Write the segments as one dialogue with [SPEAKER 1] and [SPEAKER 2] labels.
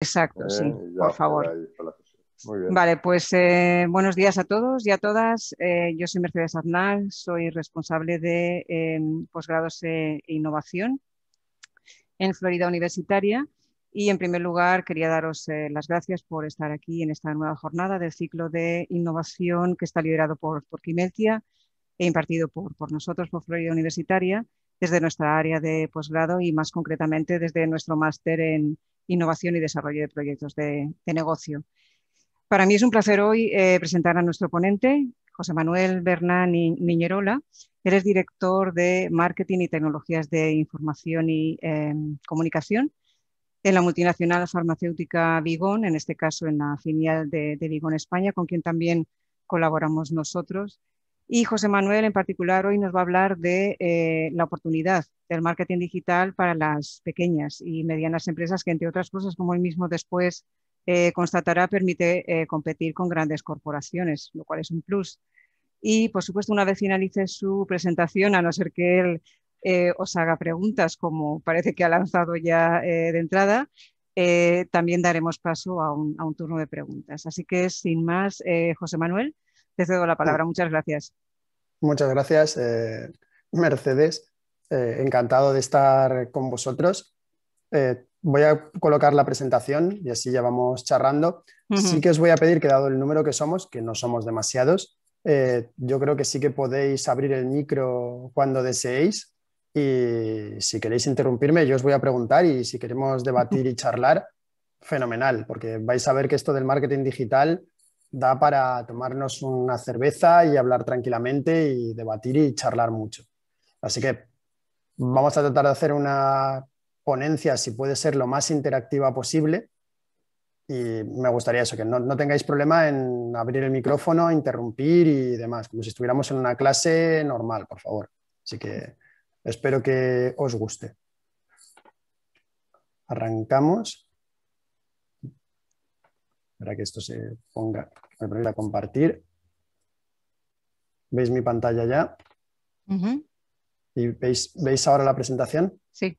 [SPEAKER 1] Exacto, sí, eh, por favor. Vale, pues eh, buenos días a todos y a todas. Eh, yo soy Mercedes Aznar, soy responsable de em, posgrados e innovación en Florida Universitaria. Y en primer lugar, quería daros las gracias por estar aquí en esta nueva jornada del ciclo de innovación que está liderado por, por Quimeltia e impartido por, por, nosotros, por Florida Universitaria, desde nuestra área de posgrado y más concretamente desde nuestro máster en innovación y desarrollo de proyectos de, negocio. Para mí es un placer hoy eh, presentar a nuestro ponente, José Manuel Bernán Niñerola. Él es director de Marketing y Tecnologías de Información y em, Comunicación en la multinacional farmacéutica Vigón, en este caso en la filial de, Vigón España, con quien también colaboramos nosotros. Y José Manuel en particular hoy nos va a hablar de eh, la oportunidad del marketing digital para las pequeñas y medianas empresas que, entre otras cosas, como él mismo después eh, constatará, permite eh, competir con grandes corporaciones, lo cual es un plus. Y, por supuesto, una vez finalice su presentación, a no ser que él eh, os haga preguntas, como parece que ha lanzado ya de entrada, también daremos paso a un, turno de preguntas. Así que, sin más, José Manuel, te cedo la palabra. Muchas gracias.
[SPEAKER 2] Muchas gracias, Mercedes. Eh, encantado de estar con vosotros. Eh, voy a colocar la presentación y así ya vamos charlando, Sí que os voy a pedir que dado el número que somos, que no somos demasiados, eh, yo creo que sí que podéis abrir el micro cuando deseéis y si queréis interrumpirme, yo os voy a preguntar y si queremos debatir y charlar, fenomenal, porque vais a ver que esto del marketing digital da para tomarnos una cerveza y hablar tranquilamente y debatir y charlar mucho. Así que Vamos a tratar de hacer una ponencia, si puede ser, lo más interactiva posible. Y me gustaría eso, que no, tengáis problema en abrir el micrófono, interrumpir y demás, como si estuviéramos en una clase normal, por favor. Así que espero que os guste. Arrancamos. Para que esto se ponga, me a compartir. ¿Veis mi pantalla ya? veis, ahora la presentación? Sí.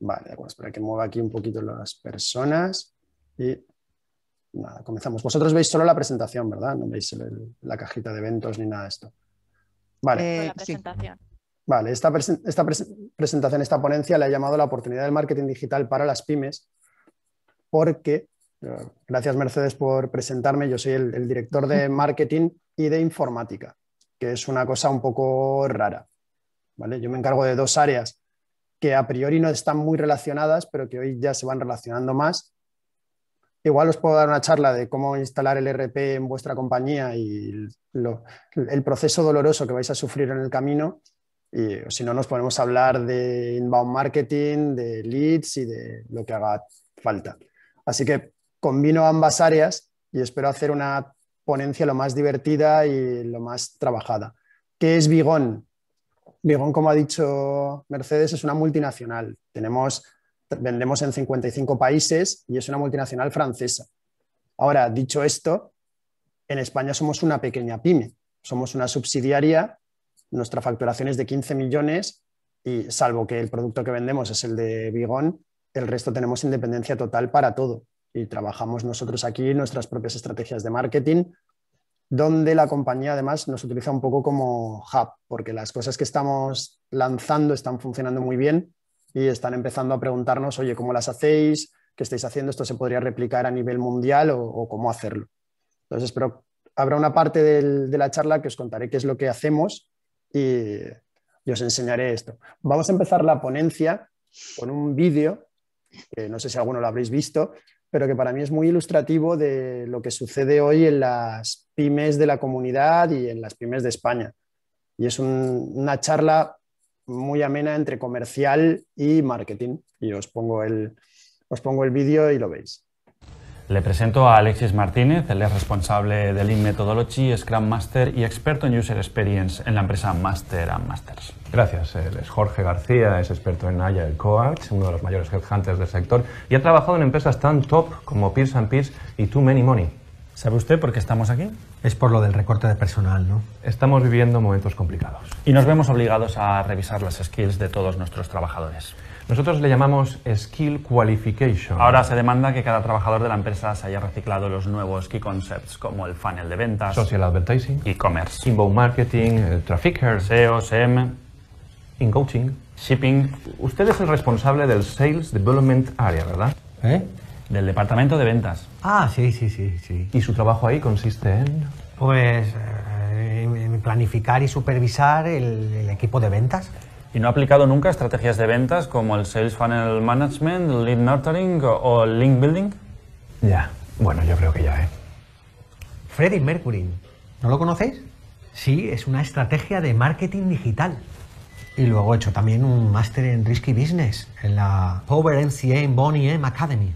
[SPEAKER 2] Vale, de Espera que mueva aquí un poquito las personas. Y nada, comenzamos. Vosotros veis solo la presentación, ¿verdad? No veis la cajita de eventos ni nada de esto. Vale. Eh, la
[SPEAKER 3] presentación.
[SPEAKER 2] Vale, esta, presentación, esta ponencia la he llamado la oportunidad del marketing digital para las pymes, porque, eh, gracias Mercedes por presentarme, yo soy el director de marketing y de informática, que es una cosa un poco rara. Yo me encargo de dos áreas que a priori no están muy relacionadas, pero que hoy ya se van relacionando más. Igual os puedo dar una charla de cómo instalar el e RP en vuestra compañía y el proceso doloroso que vais a sufrir en el camino. Y si no, nos a hablar de inbound marketing, de leads y de lo que haga falta. Así que combino ambas áreas y espero hacer una ponencia lo más divertida y lo más trabajada. ¿Qué es Bigón? Vigón, como ha dicho Mercedes, es una multinacional. Tenemos, vendemos en 55 países y es una multinacional francesa. Ahora, dicho esto, en España somos una pequeña pyme, somos una subsidiaria, nuestra facturación es de 15 millones y salvo que el producto que vendemos es el de Vigón, el resto tenemos independencia total para todo y trabajamos nosotros aquí nuestras propias estrategias de marketing, donde la compañía además nos utiliza un poco como hub, porque las cosas que estamos lanzando están funcionando muy bien y están empezando a preguntarnos, oye, ¿cómo las hacéis? ¿Qué estáis haciendo? ¿Esto se podría replicar a nivel mundial o, cómo hacerlo? Entonces, pero habrá una parte de la charla que os contaré qué es lo que hacemos y, y os enseñaré esto. Vamos a empezar la ponencia con un vídeo, que no sé si alguno lo habréis visto, pero que para mí es muy ilustrativo de lo que sucede hoy en las pymes de la comunidad y en las pymes de España. Y es una charla muy amena entre comercial y marketing. Y os pongo el, os pongo el vídeo y lo veis.
[SPEAKER 3] Le presento a Alexis Martínez, él es responsable de Lean Methodology, Scrum Master y experto en User Experience en la empresa Master and Masters. Gracias, él es Jorge García, es experto en Agile Coach, uno de los mayores headhunters del sector y ha trabajado en empresas tan top como Peers and y Too Many Money. ¿Sabe usted por qué estamos aquí? Es por lo del recorte de personal, ¿no? Estamos viviendo momentos complicados. Y nos vemos obligados a revisar las skills de todos nuestros trabajadores. Nosotros le llamamos Skill Qualification. Ahora se demanda que cada trabajador de la empresa se haya reciclado los nuevos key concepts como el funnel de ventas, social advertising, e-commerce, inbound marketing, eh, traffickers, SEO, SEM, in coaching, shipping. Usted es el responsable del Sales Development Area, ¿verdad? ¿Eh? Del departamento de ventas. Ah, sí, sí, sí, sí. ¿Y su trabajo ahí consiste en...? Pues
[SPEAKER 4] eh, planificar y supervisar el equipo de ventas
[SPEAKER 3] y no ha aplicado nunca estrategias de ventas como el Sales Funnel Management, Lead Nurturing o el Link Building? Ya,
[SPEAKER 4] bueno, yo creo que ya, ¿eh? Freddie Mercury, ¿no lo conocéis? Sí, es una estrategia de marketing digital. Y luego he hecho también un máster en Risky Business
[SPEAKER 2] en
[SPEAKER 3] la
[SPEAKER 4] Power MCA Bonnie M Academy.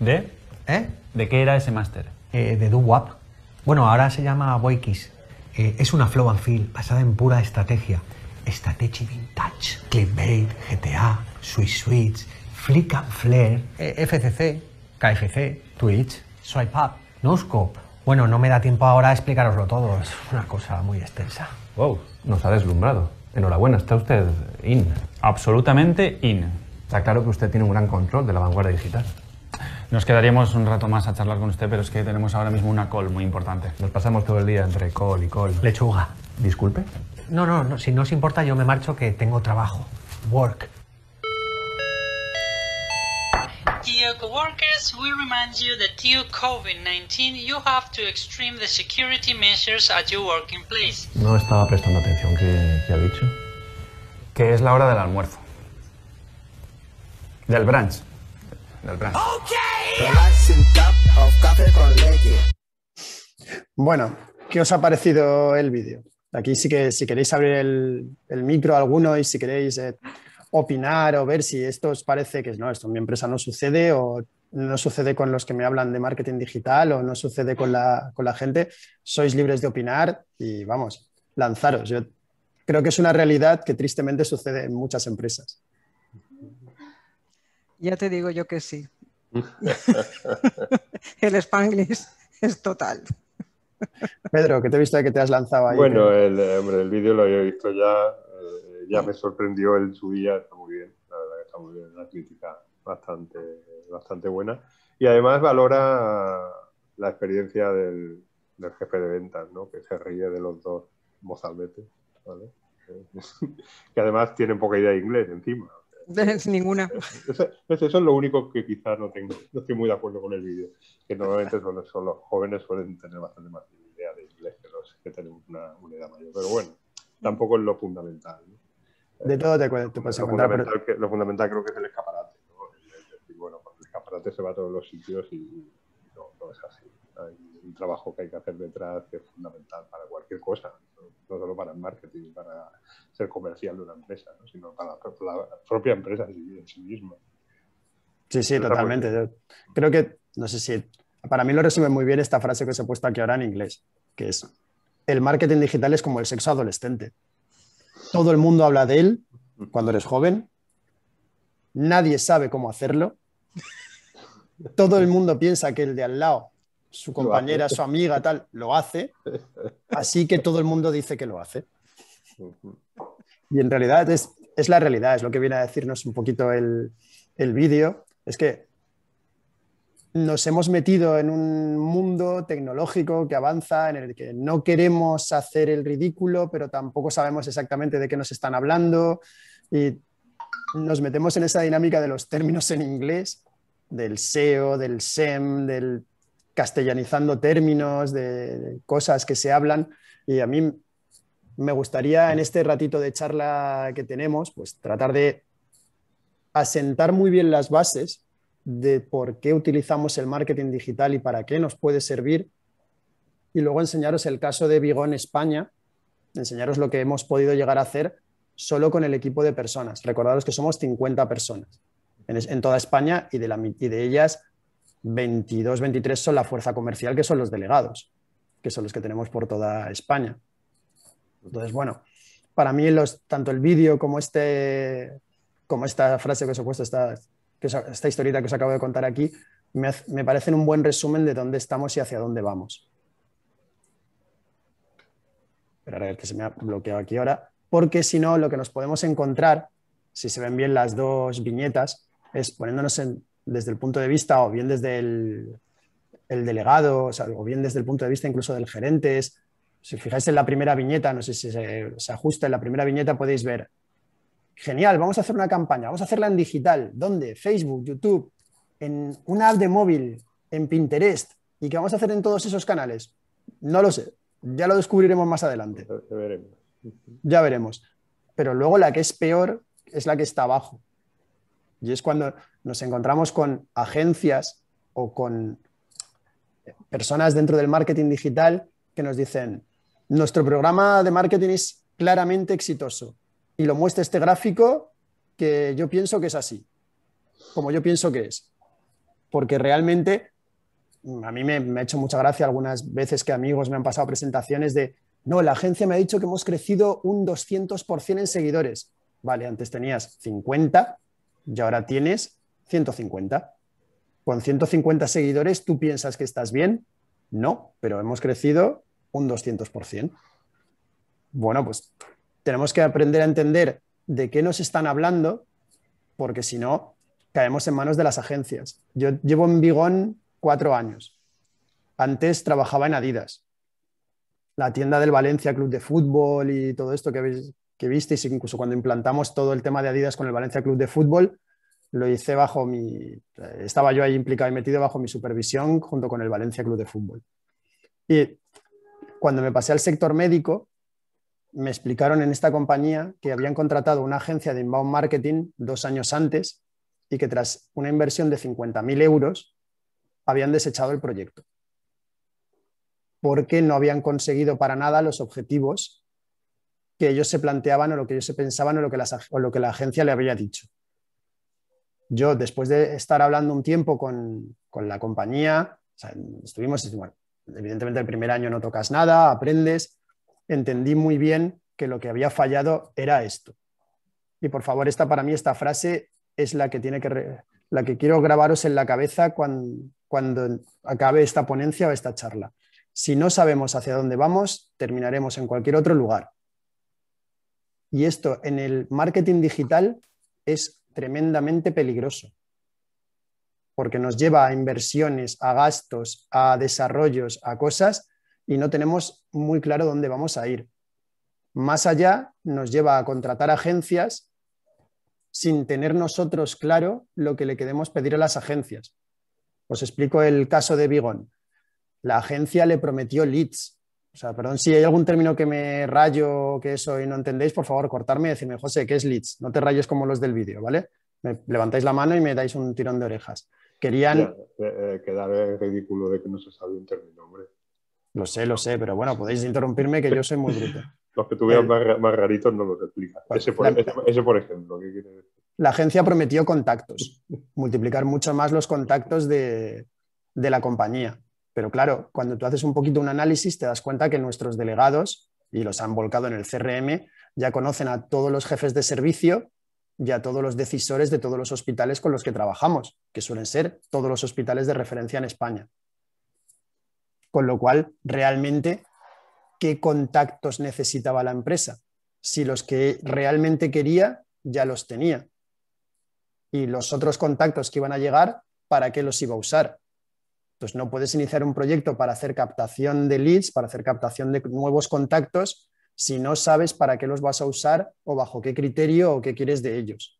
[SPEAKER 3] ¿De? ¿Eh? ¿De qué era ese máster?
[SPEAKER 4] Eh, de DoWap. Bueno, ahora se llama Boykis. Eh, es una flow and feel basada en pura estrategia. Strategy Vintage, Clickbait, GTA, Swiss Switch, Flick Flare, eh, FCC, KFC, Twitch, Swipe Up, Noscope. Bueno, no me da tiempo ahora a explicaroslo
[SPEAKER 2] todo, es una cosa muy extensa.
[SPEAKER 3] Wow, nos ha deslumbrado. Enhorabuena, está usted in. Absolutamente in. Está claro que usted tiene un gran control de la vanguardia digital. Nos quedaríamos un rato más a charlar con usted, pero es que tenemos ahora mismo una call muy importante. Nos pasamos todo el día entre call y call. Lechuga. Disculpe.
[SPEAKER 4] No, no, no, si no os importa yo me marcho que tengo trabajo. Work.
[SPEAKER 3] Dear coworkers,
[SPEAKER 5] we remind you that due COVID-19 you have
[SPEAKER 3] to extreme the security measures at your working place. No estaba prestando atención que, que ha dicho. Que es la hora del almuerzo. Del brunch. Del brunch. Okay.
[SPEAKER 2] Bueno, ¿qué os ha parecido el vídeo? Aquí sí que si queréis abrir el, micro a alguno y si queréis eh, opinar o ver si esto os parece que no, esto en mi empresa no sucede o no sucede con los que me hablan de marketing digital o no sucede con la, con la gente, sois libres de opinar y vamos, lanzaros. Yo creo que es una realidad que tristemente sucede en muchas empresas.
[SPEAKER 1] Ya te digo yo que sí. El spanglish es total. Pedro,
[SPEAKER 2] que te he visto que te has lanzado ahí. Bueno,
[SPEAKER 5] el, eh, hombre, vídeo lo he visto ya, eh, ya me sorprendió el su día, está muy bien, la verdad que está muy bien, una crítica bastante, bastante buena. Y además valora la experiencia del, jefe de ventas, ¿no? que se ríe de los dos mozalbetes, que además tienen poca idea de inglés encima,
[SPEAKER 1] ninguna.
[SPEAKER 5] Eso, es lo único que quizás no tengo. No estoy muy de acuerdo con el vídeo. Que normalmente son, los jóvenes suelen tener bastante más idea de inglés que los que tienen una, una edad mayor. Pero bueno, tampoco es lo fundamental.
[SPEAKER 2] De todo te, te puedes lo pues, Fundamental,
[SPEAKER 5] lo fundamental creo que es el escaparate. El, bueno, el escaparate se va a todos los sitios y, no, es así un trabajo que hay que hacer detrás que es fundamental para cualquier cosa, no, solo para el marketing, para ser comercial de una empresa, sino para la, propia empresa en sí misma.
[SPEAKER 2] Sí, sí, totalmente. creo que, no sé si, para mí lo resume muy bien esta frase que se he puesto aquí ahora en inglés, que es, el marketing digital es como el sexo adolescente. Todo el mundo habla de él cuando eres joven, nadie sabe cómo hacerlo todo el mundo piensa que el de al lado su compañera, su amiga, tal, lo hace. Así que todo el mundo dice que lo hace. Y en realidad es, es la realidad, es lo que viene a decirnos un poquito el, el vídeo. Es que nos hemos metido en un mundo tecnológico que avanza, en el que no queremos hacer el ridículo, pero tampoco sabemos exactamente de qué nos están hablando. Y nos metemos en esa dinámica de los términos en inglés, del SEO, del SEM, del castellanizando términos, de cosas que se hablan. Y a mí me gustaría en este ratito de charla que tenemos, pues tratar de asentar muy bien las bases de por qué utilizamos el marketing digital y para qué nos puede servir. Y luego enseñaros el caso de en España, enseñaros lo que hemos podido llegar a hacer solo con el equipo de personas. Recordaros que somos 50 personas en, toda España y de, la, y de ellas 22, 23 son la fuerza comercial, que son los delegados, que son los que tenemos por toda España. Entonces, bueno, para mí los, tanto el vídeo como, este, como esta frase que os he puesto, esta, que esta historieta que os acabo de contar aquí, me, parecen un buen resumen de dónde estamos y hacia dónde vamos. Pero que se me ha bloqueado aquí ahora, porque si no, lo que nos podemos encontrar, si se ven bien las dos viñetas, es poniéndonos en, desde el punto de vista, o bien desde el, delegado, o, bien desde el punto de vista incluso del gerente, si fijáis en la primera viñeta, no sé si se, ajusta, en la primera viñeta podéis ver, genial, vamos a hacer una campaña, vamos a hacerla en digital, ¿dónde? Facebook, YouTube, en una app de móvil, en Pinterest, y qué vamos a hacer en todos esos canales. No lo sé, ya lo descubriremos más adelante. Ya veremos. Ya veremos. Pero luego la que es peor es la que está abajo, y es cuando nos encontramos con agencias o con personas dentro del marketing digital que nos dicen, nuestro programa de marketing es claramente exitoso y lo muestra este gráfico que yo pienso que es así, como yo pienso que es. Porque realmente mm, a mí me, ha hecho mucha gracia algunas veces que amigos me han pasado presentaciones de, no, la agencia me ha dicho que hemos crecido un 200% en seguidores. Vale, antes tenías 50 y ahora tienes 150. Con 150 seguidores, ¿tú piensas que estás bien? No, pero hemos crecido un 200%. Bueno, pues tenemos que aprender a entender de qué nos están hablando, porque si no, caemos en manos de las agencias. Yo llevo en Bigón cuatro años. Antes trabajaba en Adidas, la tienda del Valencia Club de Fútbol y todo esto que habéis que visteis, incluso cuando implantamos todo el tema de Adidas con el Valencia Club de Fútbol, lo hice bajo mi, estaba yo ahí implicado y metido bajo mi supervisión junto con el Valencia Club de Fútbol. Y cuando me pasé al sector médico, me explicaron en esta compañía que habían contratado una agencia de inbound marketing dos años antes y que tras una inversión de 50.000 euros habían desechado el proyecto porque no habían conseguido para nada los objetivos que ellos se planteaban o lo que ellos se pensaban o lo que, la agencia le había dicho. Yo, después de estar hablando un tiempo con, la compañía, estuvimos, evidentemente el primer año no tocas nada, aprendes, entendí muy bien que lo que había fallado era esto. Y por favor, esta para mí, esta frase es la que, tiene que, la que quiero grabaros en la cabeza cuando, cuando acabe esta ponencia o esta charla. Si no sabemos hacia dónde vamos, terminaremos en cualquier otro lugar. Y esto en el marketing digital es tremendamente peligroso, porque nos lleva a inversiones, a gastos, a desarrollos, a cosas, y no tenemos muy claro dónde vamos a ir. Más allá nos lleva a contratar agencias sin tener nosotros claro lo que le queremos pedir a las agencias. Os explico el caso de Bigón. La agencia le prometió leads, o sea, perdón, si hay algún término que me rayo que eso y no entendéis, por favor, cortarme y decirme, José, ¿qué es leads? No te rayes como los del vídeo, ¿vale? Me levantáis la mano y me dais un tirón de orejas. Querían. Eh,
[SPEAKER 5] eh, quedar ridículo de que no se sabe un término, hombre.
[SPEAKER 2] Lo sé, lo sé, pero bueno, podéis interrumpirme que yo soy muy bruto.
[SPEAKER 5] los que tú eh, más, raritos no los explicas. Pues, ese, por ejemplo,
[SPEAKER 2] ¿qué quiere decir? La agencia prometió contactos, multiplicar mucho más los contactos de, de la compañía. Pero claro, cuando tú haces un poquito un análisis, te das cuenta que nuestros delegados, y los han volcado en el CRM, ya conocen a todos los jefes de servicio y a todos los decisores de todos los hospitales con los que trabajamos, que suelen ser todos los hospitales de referencia en España. Con lo cual, realmente, ¿qué contactos necesitaba la empresa? Si los que realmente quería, ya los tenía. Y los otros contactos que iban a llegar, ¿para qué los iba a usar? Pues no puedes iniciar un proyecto para hacer captación de leads, para hacer captación de nuevos contactos, si no sabes para qué los vas a usar o bajo qué criterio o qué quieres de ellos,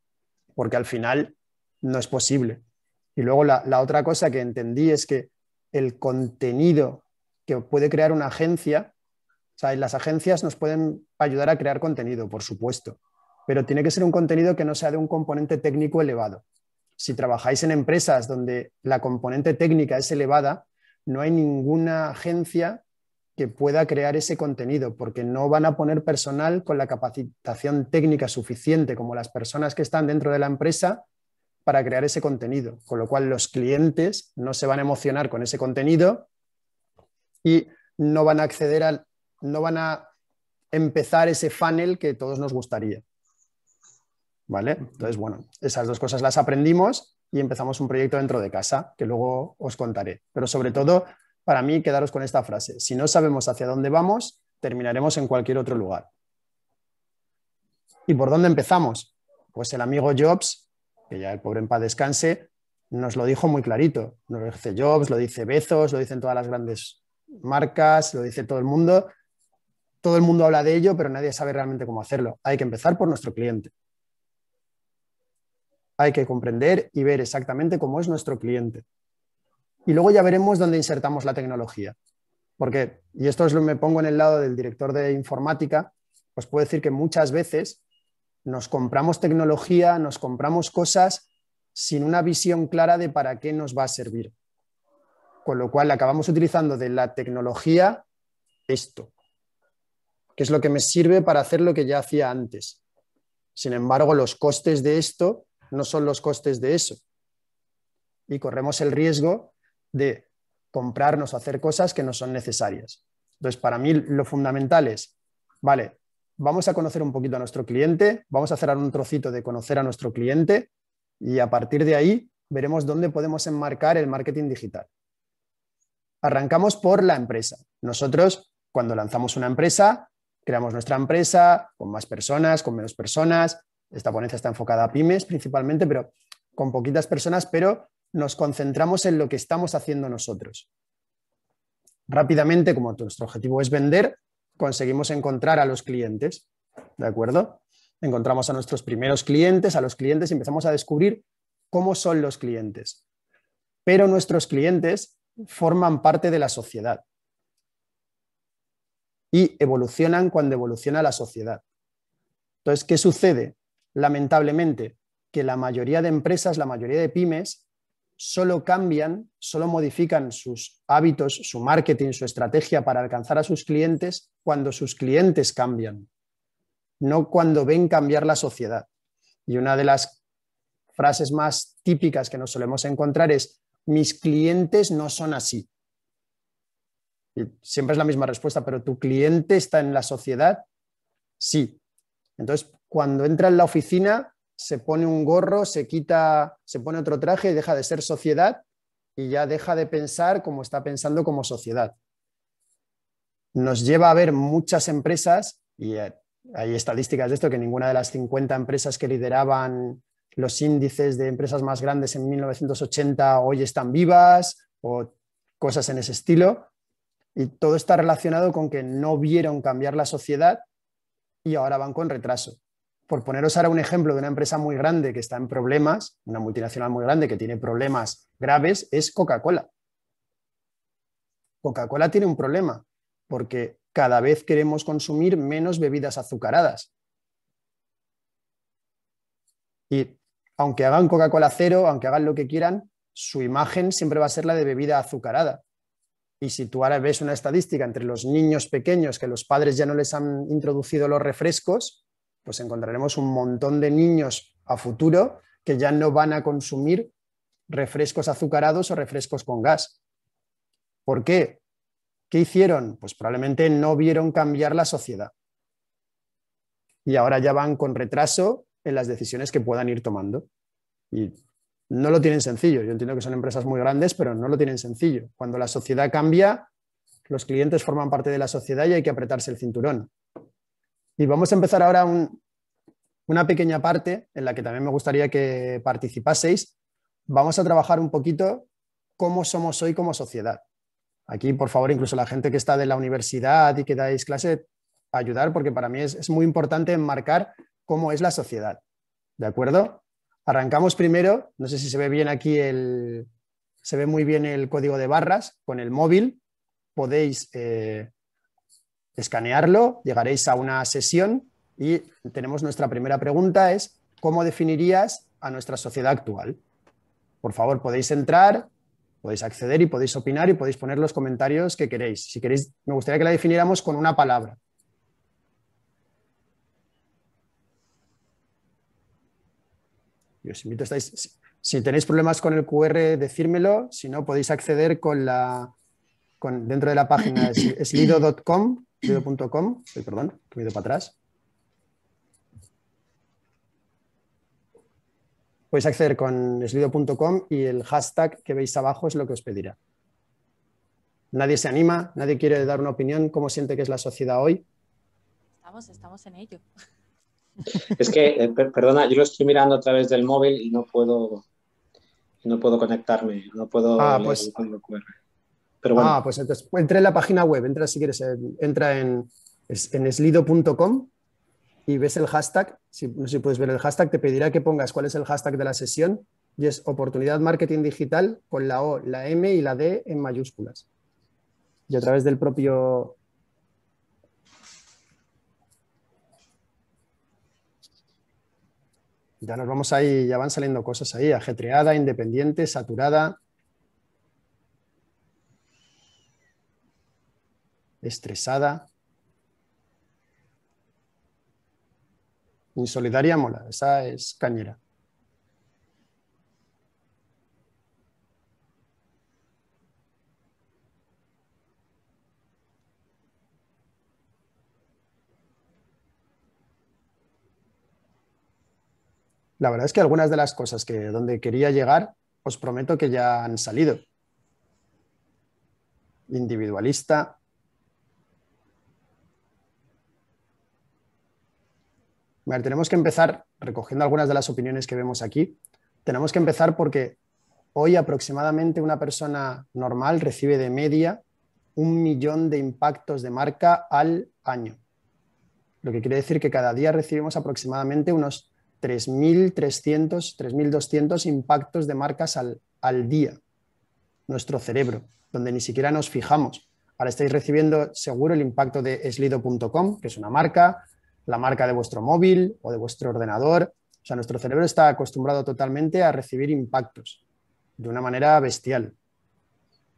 [SPEAKER 2] porque al final no es posible. Y luego la, la otra cosa que entendí es que el contenido que puede crear una agencia, o sea, las agencias nos pueden ayudar a crear contenido, por supuesto, pero tiene que ser un contenido que no sea de un componente técnico elevado si trabajáis en empresas donde la componente técnica es elevada, no hay ninguna agencia que pueda crear ese contenido, porque no van a poner personal con la capacitación técnica suficiente como las personas que están dentro de la empresa para crear ese contenido, con lo cual los clientes no se van a emocionar con ese contenido y no van a acceder al, no van a empezar ese funnel que todos nos gustaría. ¿vale? Entonces, bueno, esas dos cosas las aprendimos y empezamos un proyecto dentro de casa, que luego os contaré. Pero sobre todo, para mí, quedaros con esta frase. Si no sabemos hacia dónde vamos, terminaremos en cualquier otro lugar. ¿Y por dónde empezamos? Pues el amigo Jobs, que ya el pobre en paz descanse, nos lo dijo muy clarito. Nos lo dice Jobs, lo dice Bezos, lo dicen todas las grandes marcas, lo dice todo el mundo. Todo el mundo habla de ello, pero nadie sabe realmente cómo hacerlo. Hay que empezar por nuestro cliente hay que comprender y ver exactamente cómo es nuestro cliente. Y luego ya veremos dónde insertamos la tecnología. Porque, y esto es lo me pongo en el lado del director de informática, pues puedo decir que muchas veces nos compramos tecnología, nos compramos cosas sin una visión clara de para qué nos va a servir. Con lo cual acabamos utilizando de la tecnología esto, que es lo que me sirve para hacer lo que ya hacía antes. Sin embargo, los costes de esto no son los costes de eso. Y corremos el riesgo de comprarnos o hacer cosas que no son necesarias. Entonces, para mí lo fundamental es, vale, vamos a conocer un poquito a nuestro cliente, vamos a cerrar un trocito de conocer a nuestro cliente y a partir de ahí veremos dónde podemos enmarcar el marketing digital. Arrancamos por la empresa. Nosotros, cuando lanzamos una empresa, creamos nuestra empresa con más personas, con menos personas, esta ponencia está enfocada a pymes principalmente, pero con poquitas personas, pero nos concentramos en lo que estamos haciendo nosotros. Rápidamente, como nuestro objetivo es vender, conseguimos encontrar a los clientes, ¿de acuerdo? Encontramos a nuestros primeros clientes, a los clientes y empezamos a descubrir cómo son los clientes. Pero nuestros clientes forman parte de la sociedad y evolucionan cuando evoluciona la sociedad. Entonces, ¿qué sucede? lamentablemente, que la mayoría de empresas, la mayoría de pymes, solo cambian, solo modifican sus hábitos, su marketing, su estrategia para alcanzar a sus clientes cuando sus clientes cambian, no cuando ven cambiar la sociedad. Y una de las frases más típicas que nos solemos encontrar es, mis clientes no son así. siempre es la misma respuesta, pero tu cliente está en la sociedad, sí. Entonces, cuando entra en la oficina se pone un gorro, se quita, se pone otro traje y deja de ser sociedad y ya deja de pensar como está pensando como sociedad. Nos lleva a ver muchas empresas, y eh, hay estadísticas de esto, que ninguna de las 50 empresas que lideraban los índices de empresas más grandes en 1980 hoy están vivas o cosas en ese estilo. Y todo está relacionado con que no vieron cambiar la sociedad y ahora van con retraso por poneros ahora un ejemplo de una empresa muy grande que está en problemas, una multinacional muy grande que tiene problemas graves, es Coca-Cola. Coca-Cola tiene un problema porque cada vez queremos consumir menos bebidas azucaradas. Y aunque hagan Coca-Cola cero, aunque hagan lo que quieran, su imagen siempre va a ser la de bebida azucarada. Y si tú ahora ves una estadística entre los niños pequeños que los padres ya no les han introducido los refrescos, pues encontraremos un montón de niños a futuro que ya no van a consumir refrescos azucarados o refrescos con gas. ¿Por qué? ¿Qué hicieron? Pues probablemente no vieron cambiar la sociedad. Y ahora ya van con retraso en las decisiones que puedan ir tomando. Y no lo tienen sencillo. Yo entiendo que son empresas muy grandes, pero no lo tienen sencillo. Cuando la sociedad cambia, los clientes forman parte de la sociedad y hay que apretarse el cinturón. Y vamos a empezar ahora una pequeña parte en la que también me gustaría que participaseis. Vamos a trabajar un poquito cómo somos hoy como sociedad. Aquí, por favor, incluso la gente que está de la universidad y que dais clase, ayudar, porque para mí es, muy importante enmarcar cómo es la sociedad. ¿De acuerdo? Arrancamos primero, no sé si se ve bien aquí el, se ve muy bien el código de barras con el móvil. Podéis eh, escanearlo, llegaréis a una sesión y tenemos nuestra primera pregunta es, ¿cómo definirías a nuestra sociedad actual? Por favor, podéis entrar, podéis acceder y podéis opinar y podéis poner los comentarios que queréis. Si queréis, me gustaría que la definiéramos con una palabra. si tenéis problemas con el QR, decírmelo. Si no, podéis acceder con la, dentro de la página slido.com Slido.com, perdón, he ido para atrás. Podéis acceder con Slido.com y el hashtag que veis abajo es lo que os pedirá. Nadie se anima, nadie quiere dar una opinión, cómo siente que es la sociedad hoy.
[SPEAKER 3] Estamos, estamos en ello.
[SPEAKER 4] Es que, eh, perdona, yo lo estoy mirando a través del móvil y no puedo, no puedo conectarme, no puedo... Ah, pues,
[SPEAKER 2] Ah, pues entonces, entra en la página web, entra si quieres, entra en, slido.com y ves el hashtag, si, no si puedes ver el hashtag, te pedirá que pongas cuál es el hashtag de la sesión y es oportunidad marketing digital con la O, la M y la D en mayúsculas. Y a través del propio... Ya nos vamos ahí, ya van saliendo cosas ahí, ajetreada, independiente, saturada, estresada, Insolidaria mola, esa es cañera. La verdad es que algunas de las cosas que donde quería llegar, os prometo que ya han salido. Individualista, tenemos que empezar recogiendo algunas de las opiniones que vemos aquí. Tenemos que empezar porque hoy aproximadamente una persona normal recibe de media un millón de impactos de marca al año. Lo que quiere decir que cada día recibimos aproximadamente unos 3.300, 3.200 impactos de marcas al, día. Nuestro cerebro, donde ni siquiera nos fijamos. Ahora estáis recibiendo seguro el impacto de slido.com, que es una marca, la marca de vuestro móvil o de vuestro ordenador. O sea, nuestro cerebro está acostumbrado totalmente a recibir impactos de una manera bestial.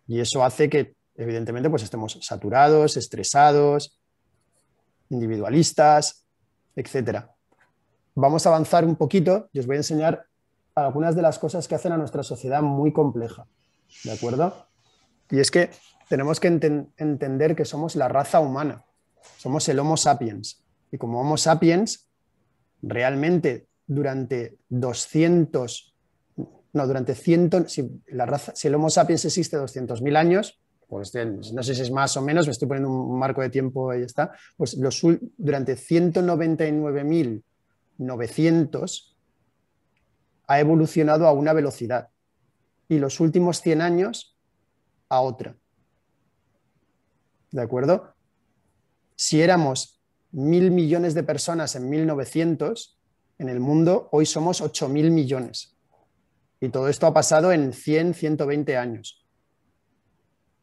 [SPEAKER 2] Y eso hace que, evidentemente, pues estemos saturados, estresados, individualistas, etc. Vamos a avanzar un poquito y os voy a enseñar algunas de las cosas que hacen a nuestra sociedad muy compleja. ¿De acuerdo? Y es que tenemos que entender que somos la raza humana, somos el Homo sapiens. Y como Homo sapiens, realmente durante 200, no, durante 100, si, la raza, si el Homo sapiens existe 200.000 años, pues este, no sé si es más o menos, me estoy poniendo un marco de tiempo ahí está, pues los, durante 199.900 ha evolucionado a una velocidad y los últimos 100 años a otra. ¿De acuerdo? Si éramos mil millones de personas en 1900 en el mundo, hoy somos 8 mil millones. Y todo esto ha pasado en 100, 120 años.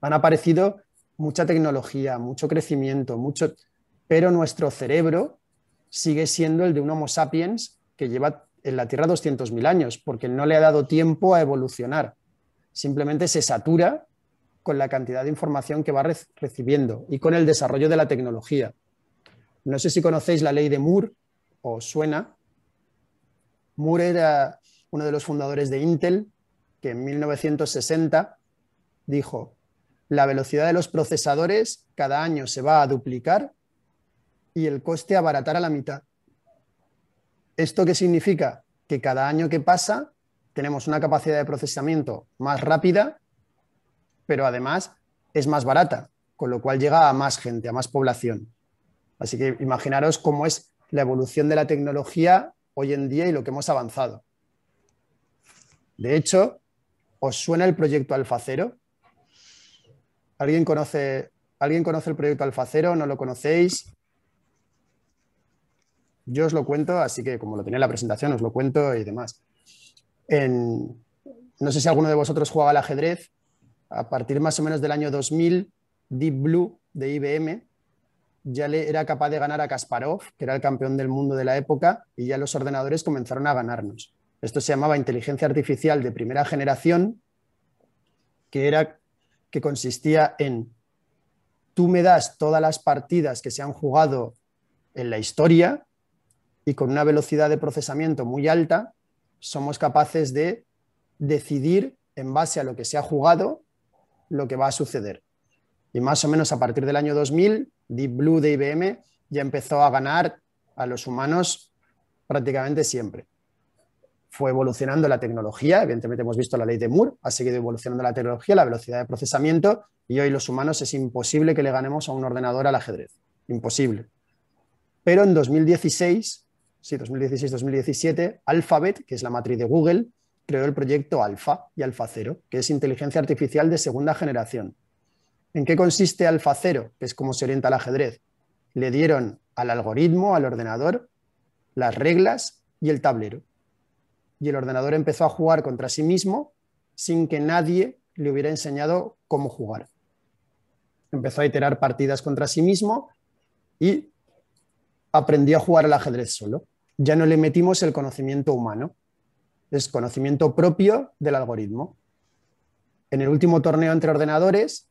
[SPEAKER 2] Han aparecido mucha tecnología, mucho crecimiento, mucho... pero nuestro cerebro sigue siendo el de un Homo sapiens que lleva en la Tierra 200.000 años, porque no le ha dado tiempo a evolucionar. Simplemente se satura con la cantidad de información que va recibiendo y con el desarrollo de la tecnología. No sé si conocéis la ley de Moore o suena. Moore era uno de los fundadores de Intel, que en 1960 dijo, la velocidad de los procesadores cada año se va a duplicar y el coste abaratar a la mitad. ¿Esto qué significa? Que cada año que pasa tenemos una capacidad de procesamiento más rápida, pero además es más barata, con lo cual llega a más gente, a más población. Así que imaginaros cómo es la evolución de la tecnología hoy en día y lo que hemos avanzado. De hecho, ¿os suena el proyecto Alfacero? ¿Alguien conoce, ¿alguien conoce el proyecto Alfacero? ¿No lo conocéis? Yo os lo cuento, así que como lo tenía en la presentación, os lo cuento y demás. no sé si alguno de vosotros juega al ajedrez. A partir más o menos del año 2000, Deep Blue de IBM ya le era capaz de ganar a Kasparov, que era el campeón del mundo de la época, y ya los ordenadores comenzaron a ganarnos. Esto se llamaba inteligencia artificial de primera generación, que, era, que consistía en tú me das todas las partidas que se han jugado en la historia y con una velocidad de procesamiento muy alta, somos capaces de decidir en base a lo que se ha jugado lo que va a suceder. Y más o menos a partir del año 2000 Deep Blue de IBM ya empezó a ganar a los humanos prácticamente siempre. Fue evolucionando la tecnología, evidentemente hemos visto la ley de Moore, ha seguido evolucionando la tecnología, la velocidad de procesamiento y hoy los humanos es imposible que le ganemos a un ordenador al ajedrez, imposible. Pero en 2016, sí, 2016-2017, Alphabet, que es la matriz de Google, creó el proyecto Alpha y Alpha Cero, que es inteligencia artificial de segunda generación. ¿En qué consiste AlfaCero? Que es como se orienta el ajedrez. Le dieron al algoritmo, al ordenador, las reglas y el tablero. Y el ordenador empezó a jugar contra sí mismo sin que nadie le hubiera enseñado cómo jugar. Empezó a iterar partidas contra sí mismo y aprendió a jugar al ajedrez solo. Ya no le metimos el conocimiento humano, es conocimiento propio del algoritmo. En el último torneo entre ordenadores,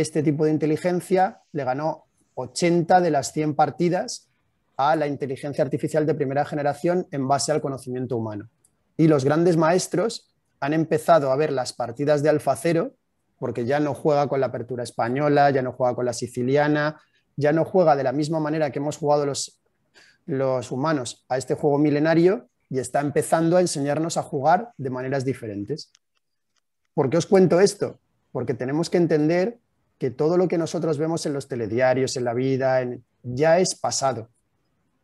[SPEAKER 2] este tipo de inteligencia le ganó 80 de las 100 partidas a la inteligencia artificial de primera generación en base al conocimiento humano. Y los grandes maestros han empezado a ver las partidas de Alfacero, porque ya no juega con la apertura española, ya no juega con la siciliana, ya no juega de la misma manera que hemos jugado los, los humanos a este juego milenario y está empezando a enseñarnos a jugar de maneras diferentes. ¿Por qué os cuento esto? Porque tenemos que entender que todo lo que nosotros vemos en los telediarios, en la vida, ya es pasado.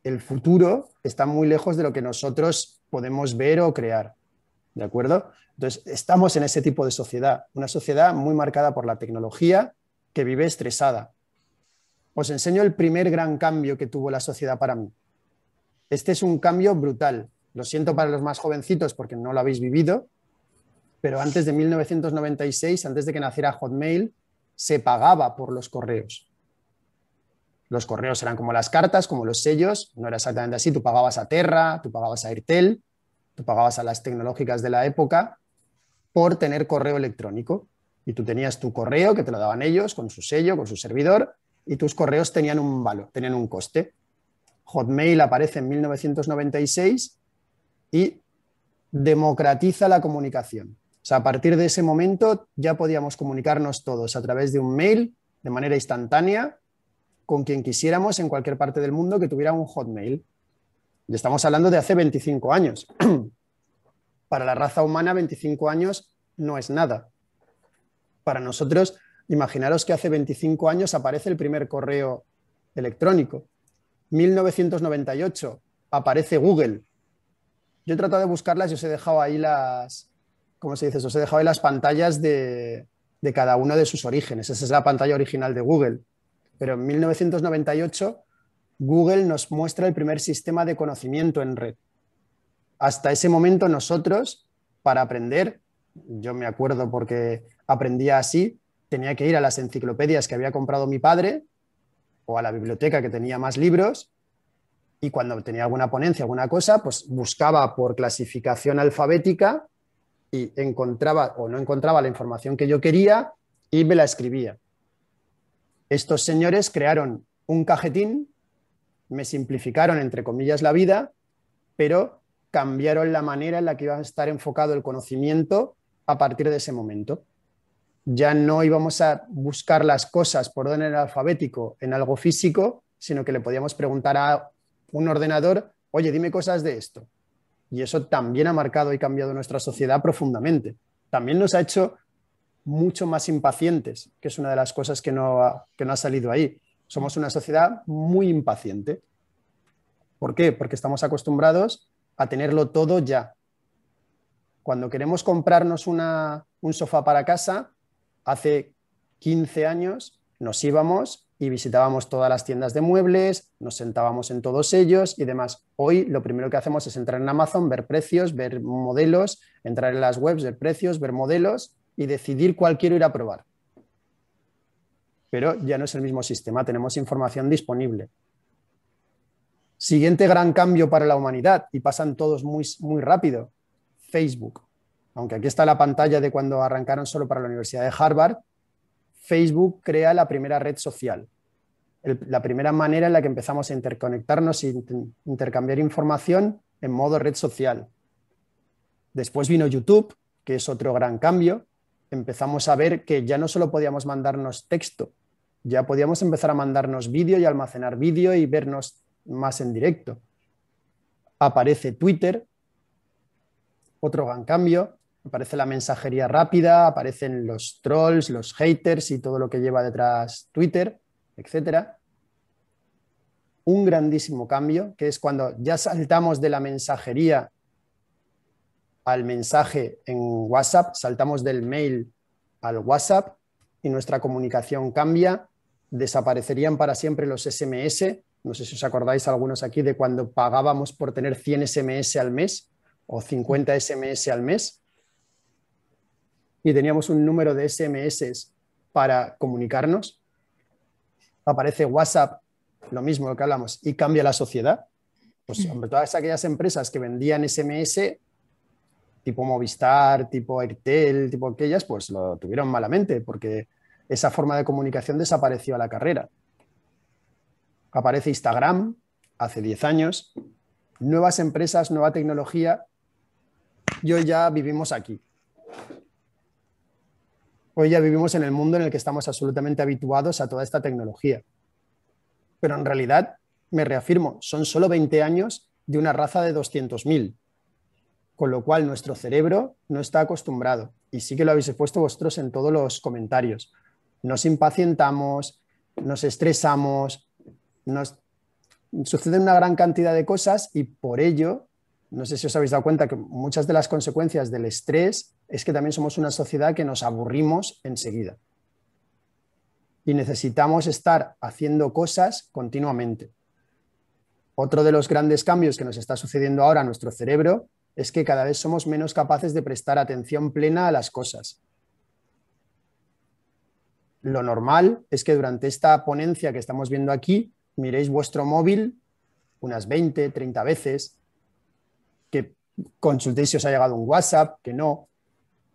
[SPEAKER 2] El futuro está muy lejos de lo que nosotros podemos ver o crear. ¿De acuerdo? Entonces, estamos en ese tipo de sociedad, una sociedad muy marcada por la tecnología que vive estresada. Os enseño el primer gran cambio que tuvo la sociedad para mí. Este es un cambio brutal. Lo siento para los más jovencitos porque no lo habéis vivido, pero antes de 1996, antes de que naciera Hotmail, se pagaba por los correos. Los correos eran como las cartas, como los sellos, no era exactamente así, tú pagabas a Terra, tú pagabas a Airtel, tú pagabas a las tecnológicas de la época por tener correo electrónico. Y tú tenías tu correo que te lo daban ellos con su sello, con su servidor, y tus correos tenían un valor, tenían un coste. Hotmail aparece en 1996 y democratiza la comunicación sea, a partir de ese momento ya podíamos comunicarnos todos a través de un mail de manera instantánea con quien quisiéramos en cualquier parte del mundo que tuviera un hotmail. estamos hablando de hace 25 años. Para la raza humana, 25 años no es nada. Para nosotros, imaginaros que hace 25 años aparece el primer correo electrónico. 1998 aparece Google. Yo he tratado de buscarlas y os he dejado ahí las, ¿cómo se dice? Os he dejado en las pantallas de, de cada uno de sus orígenes. Esa es la pantalla original de Google. Pero en 1998 Google nos muestra el primer sistema de conocimiento en red. Hasta ese momento nosotros, para aprender, yo me acuerdo porque aprendía así, tenía que ir a las enciclopedias que había comprado mi padre o a la biblioteca que tenía más libros y cuando tenía alguna ponencia, alguna cosa, pues buscaba por clasificación alfabética y encontraba o no encontraba la información que yo quería y me la escribía. Estos señores crearon un cajetín, me simplificaron, entre comillas, la vida, pero cambiaron la manera en la que iba a estar enfocado el conocimiento a partir de ese momento. Ya no íbamos a buscar las cosas por orden alfabético en algo físico, sino que le podíamos preguntar a un ordenador, oye, dime cosas de esto. Y eso también ha marcado y cambiado nuestra sociedad profundamente. También nos ha hecho mucho más impacientes, que es una de las cosas que no ha, salido ahí. Somos una sociedad muy impaciente. ¿Por qué? Porque estamos acostumbrados a tenerlo todo ya. Cuando queremos comprarnos una, un sofá para casa, hace 15 años nos íbamos y visitábamos todas las tiendas de muebles, nos sentábamos en todos ellos y demás. Hoy lo primero que hacemos es entrar en Amazon, ver precios, ver modelos, entrar en las webs, ver precios, ver modelos y decidir cuál quiero ir a probar. Pero ya no es el mismo sistema, tenemos información disponible. Siguiente gran cambio para la humanidad y pasan todos muy, muy rápido, Facebook. Aunque aquí está la pantalla de cuando arrancaron solo para la Universidad de Harvard, Facebook crea la primera red social, la primera manera en la que empezamos a interconectarnos e intercambiar información en modo red social. Después vino YouTube, que es otro gran cambio. Empezamos a ver que ya no solo podíamos mandarnos texto, ya podíamos empezar a mandarnos vídeo y almacenar vídeo y vernos más en directo. Aparece Twitter, otro gran cambio aparece la mensajería rápida, aparecen los trolls, los haters y todo lo que lleva detrás Twitter, etc. Un grandísimo cambio, que es cuando ya saltamos de la mensajería al mensaje en WhatsApp, saltamos del mail al WhatsApp y nuestra comunicación cambia, desaparecerían para siempre los SMS. No sé si os acordáis algunos aquí de cuando pagábamos por tener 100 SMS al mes o 50 SMS al mes y teníamos un número de SMS para comunicarnos. Aparece WhatsApp, lo mismo que hablamos, y cambia la sociedad. Pues mm. todas aquellas empresas que vendían SMS, tipo Movistar, tipo Airtel, tipo aquellas, pues lo tuvieron malamente, porque esa forma de comunicación desapareció a la carrera. Aparece Instagram hace 10 años, nuevas empresas, nueva tecnología, yo hoy ya vivimos aquí, Hoy ya vivimos en el mundo en el que estamos absolutamente habituados a toda esta tecnología. Pero en realidad, me reafirmo, son solo 20 años de una raza de 200.000, con lo cual nuestro cerebro no está acostumbrado. Y sí que lo habéis puesto vosotros en todos los comentarios. Nos impacientamos, nos estresamos, nos suceden una gran cantidad de cosas y por ello, no sé si os habéis dado cuenta que muchas de las consecuencias del estrés es que también somos una sociedad que nos aburrimos enseguida. Y necesitamos estar haciendo cosas continuamente. Otro de los grandes cambios que nos está sucediendo ahora a nuestro cerebro es que cada vez somos menos capaces de prestar atención plena a las cosas. Lo normal es que durante esta ponencia que estamos viendo aquí miréis vuestro móvil unas 20, 30 veces, que consultéis si os ha llegado un WhatsApp, que no,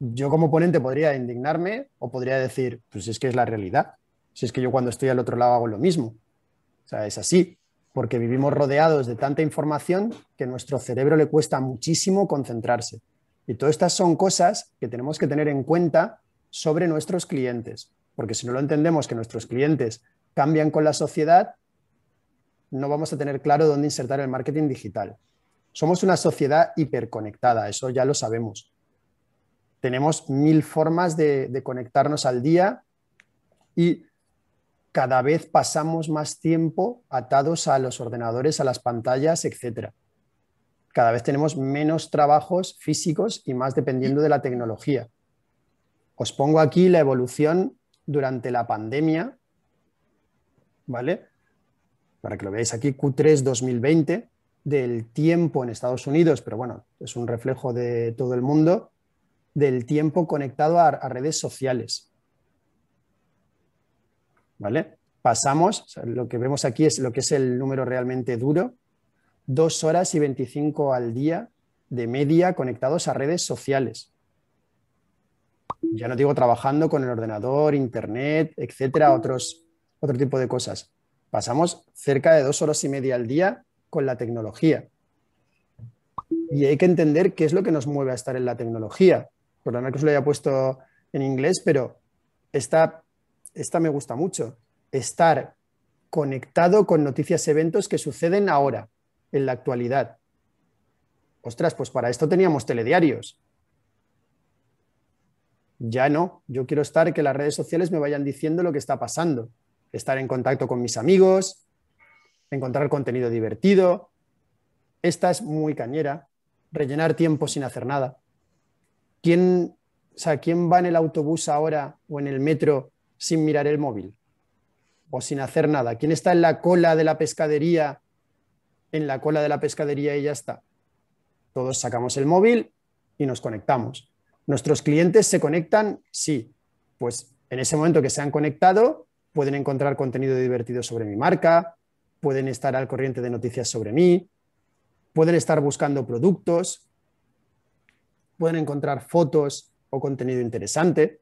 [SPEAKER 2] yo como ponente podría indignarme o podría decir, pues es que es la realidad, si es que yo cuando estoy al otro lado hago lo mismo. O sea, es así, porque vivimos rodeados de tanta información que a nuestro cerebro le cuesta muchísimo concentrarse. Y todas estas son cosas que tenemos que tener en cuenta sobre nuestros clientes, porque si no lo entendemos que nuestros clientes cambian con la sociedad, no vamos a tener claro dónde insertar el marketing digital. Somos una sociedad hiperconectada, eso ya lo sabemos tenemos mil formas de, conectarnos al día y cada vez pasamos más tiempo atados a los ordenadores, a las pantallas, etc. Cada vez tenemos menos trabajos físicos y más dependiendo de la tecnología. Os pongo aquí la evolución durante la pandemia, ¿vale? Para que lo veáis aquí, Q3 2020, del tiempo en Estados Unidos, pero bueno, es un reflejo de todo el mundo, del tiempo conectado a, redes sociales. ¿Vale? Pasamos, lo que vemos aquí es lo que es el número realmente duro, dos horas y 25 al día de media conectados a redes sociales. Ya no digo trabajando con el ordenador, internet, etcétera, otros, otro tipo de cosas. Pasamos cerca de dos horas y media al día con la tecnología. Y hay que entender qué es lo que nos mueve a estar en la tecnología. Por que os lo haya puesto en inglés, pero está, esta me gusta mucho. Estar conectado con noticias, eventos que suceden ahora, en la actualidad. Ostras, pues para esto teníamos telediarios. Ya no, yo quiero estar que las redes sociales me vayan diciendo lo que está pasando, estar en contacto con mis amigos, encontrar contenido divertido. Esta es muy cañera, rellenar tiempo sin hacer nada. ¿quién, sea, ¿quién va en el autobús ahora o en el metro sin mirar el móvil o sin hacer nada? ¿Quién está en la cola de la pescadería? En la cola de la pescadería y ya está. Todos sacamos el móvil y nos conectamos. ¿Nuestros clientes se conectan? Sí. Pues en ese momento que se han conectado, pueden encontrar contenido divertido sobre mi marca, pueden estar al corriente de noticias sobre mí, pueden estar buscando productos, pueden encontrar fotos o contenido interesante.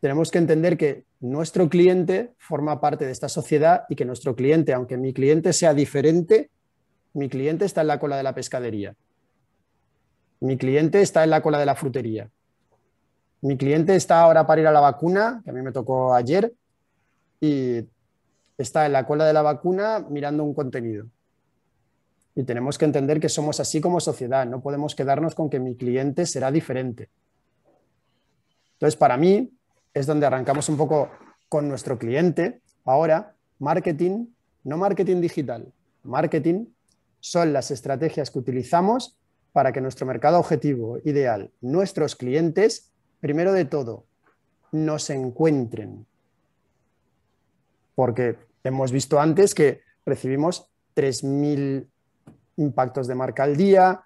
[SPEAKER 2] Tenemos que entender que nuestro cliente forma parte de esta sociedad y que nuestro cliente, aunque mi cliente sea diferente, mi cliente está en la cola de la pescadería. Mi cliente está en la cola de la frutería. Mi cliente está ahora para ir a la vacuna, que a mí me tocó ayer, y está en la cola de la vacuna mirando un contenido. Y tenemos que entender que somos así como sociedad, no podemos quedarnos con que mi cliente será diferente. Entonces, para mí es donde arrancamos un poco con nuestro cliente. Ahora, marketing, no marketing digital, marketing son las estrategias que utilizamos para que nuestro mercado objetivo ideal, nuestros clientes, primero de todo, nos encuentren. Porque hemos visto antes que recibimos 3.000 impactos de marca al día,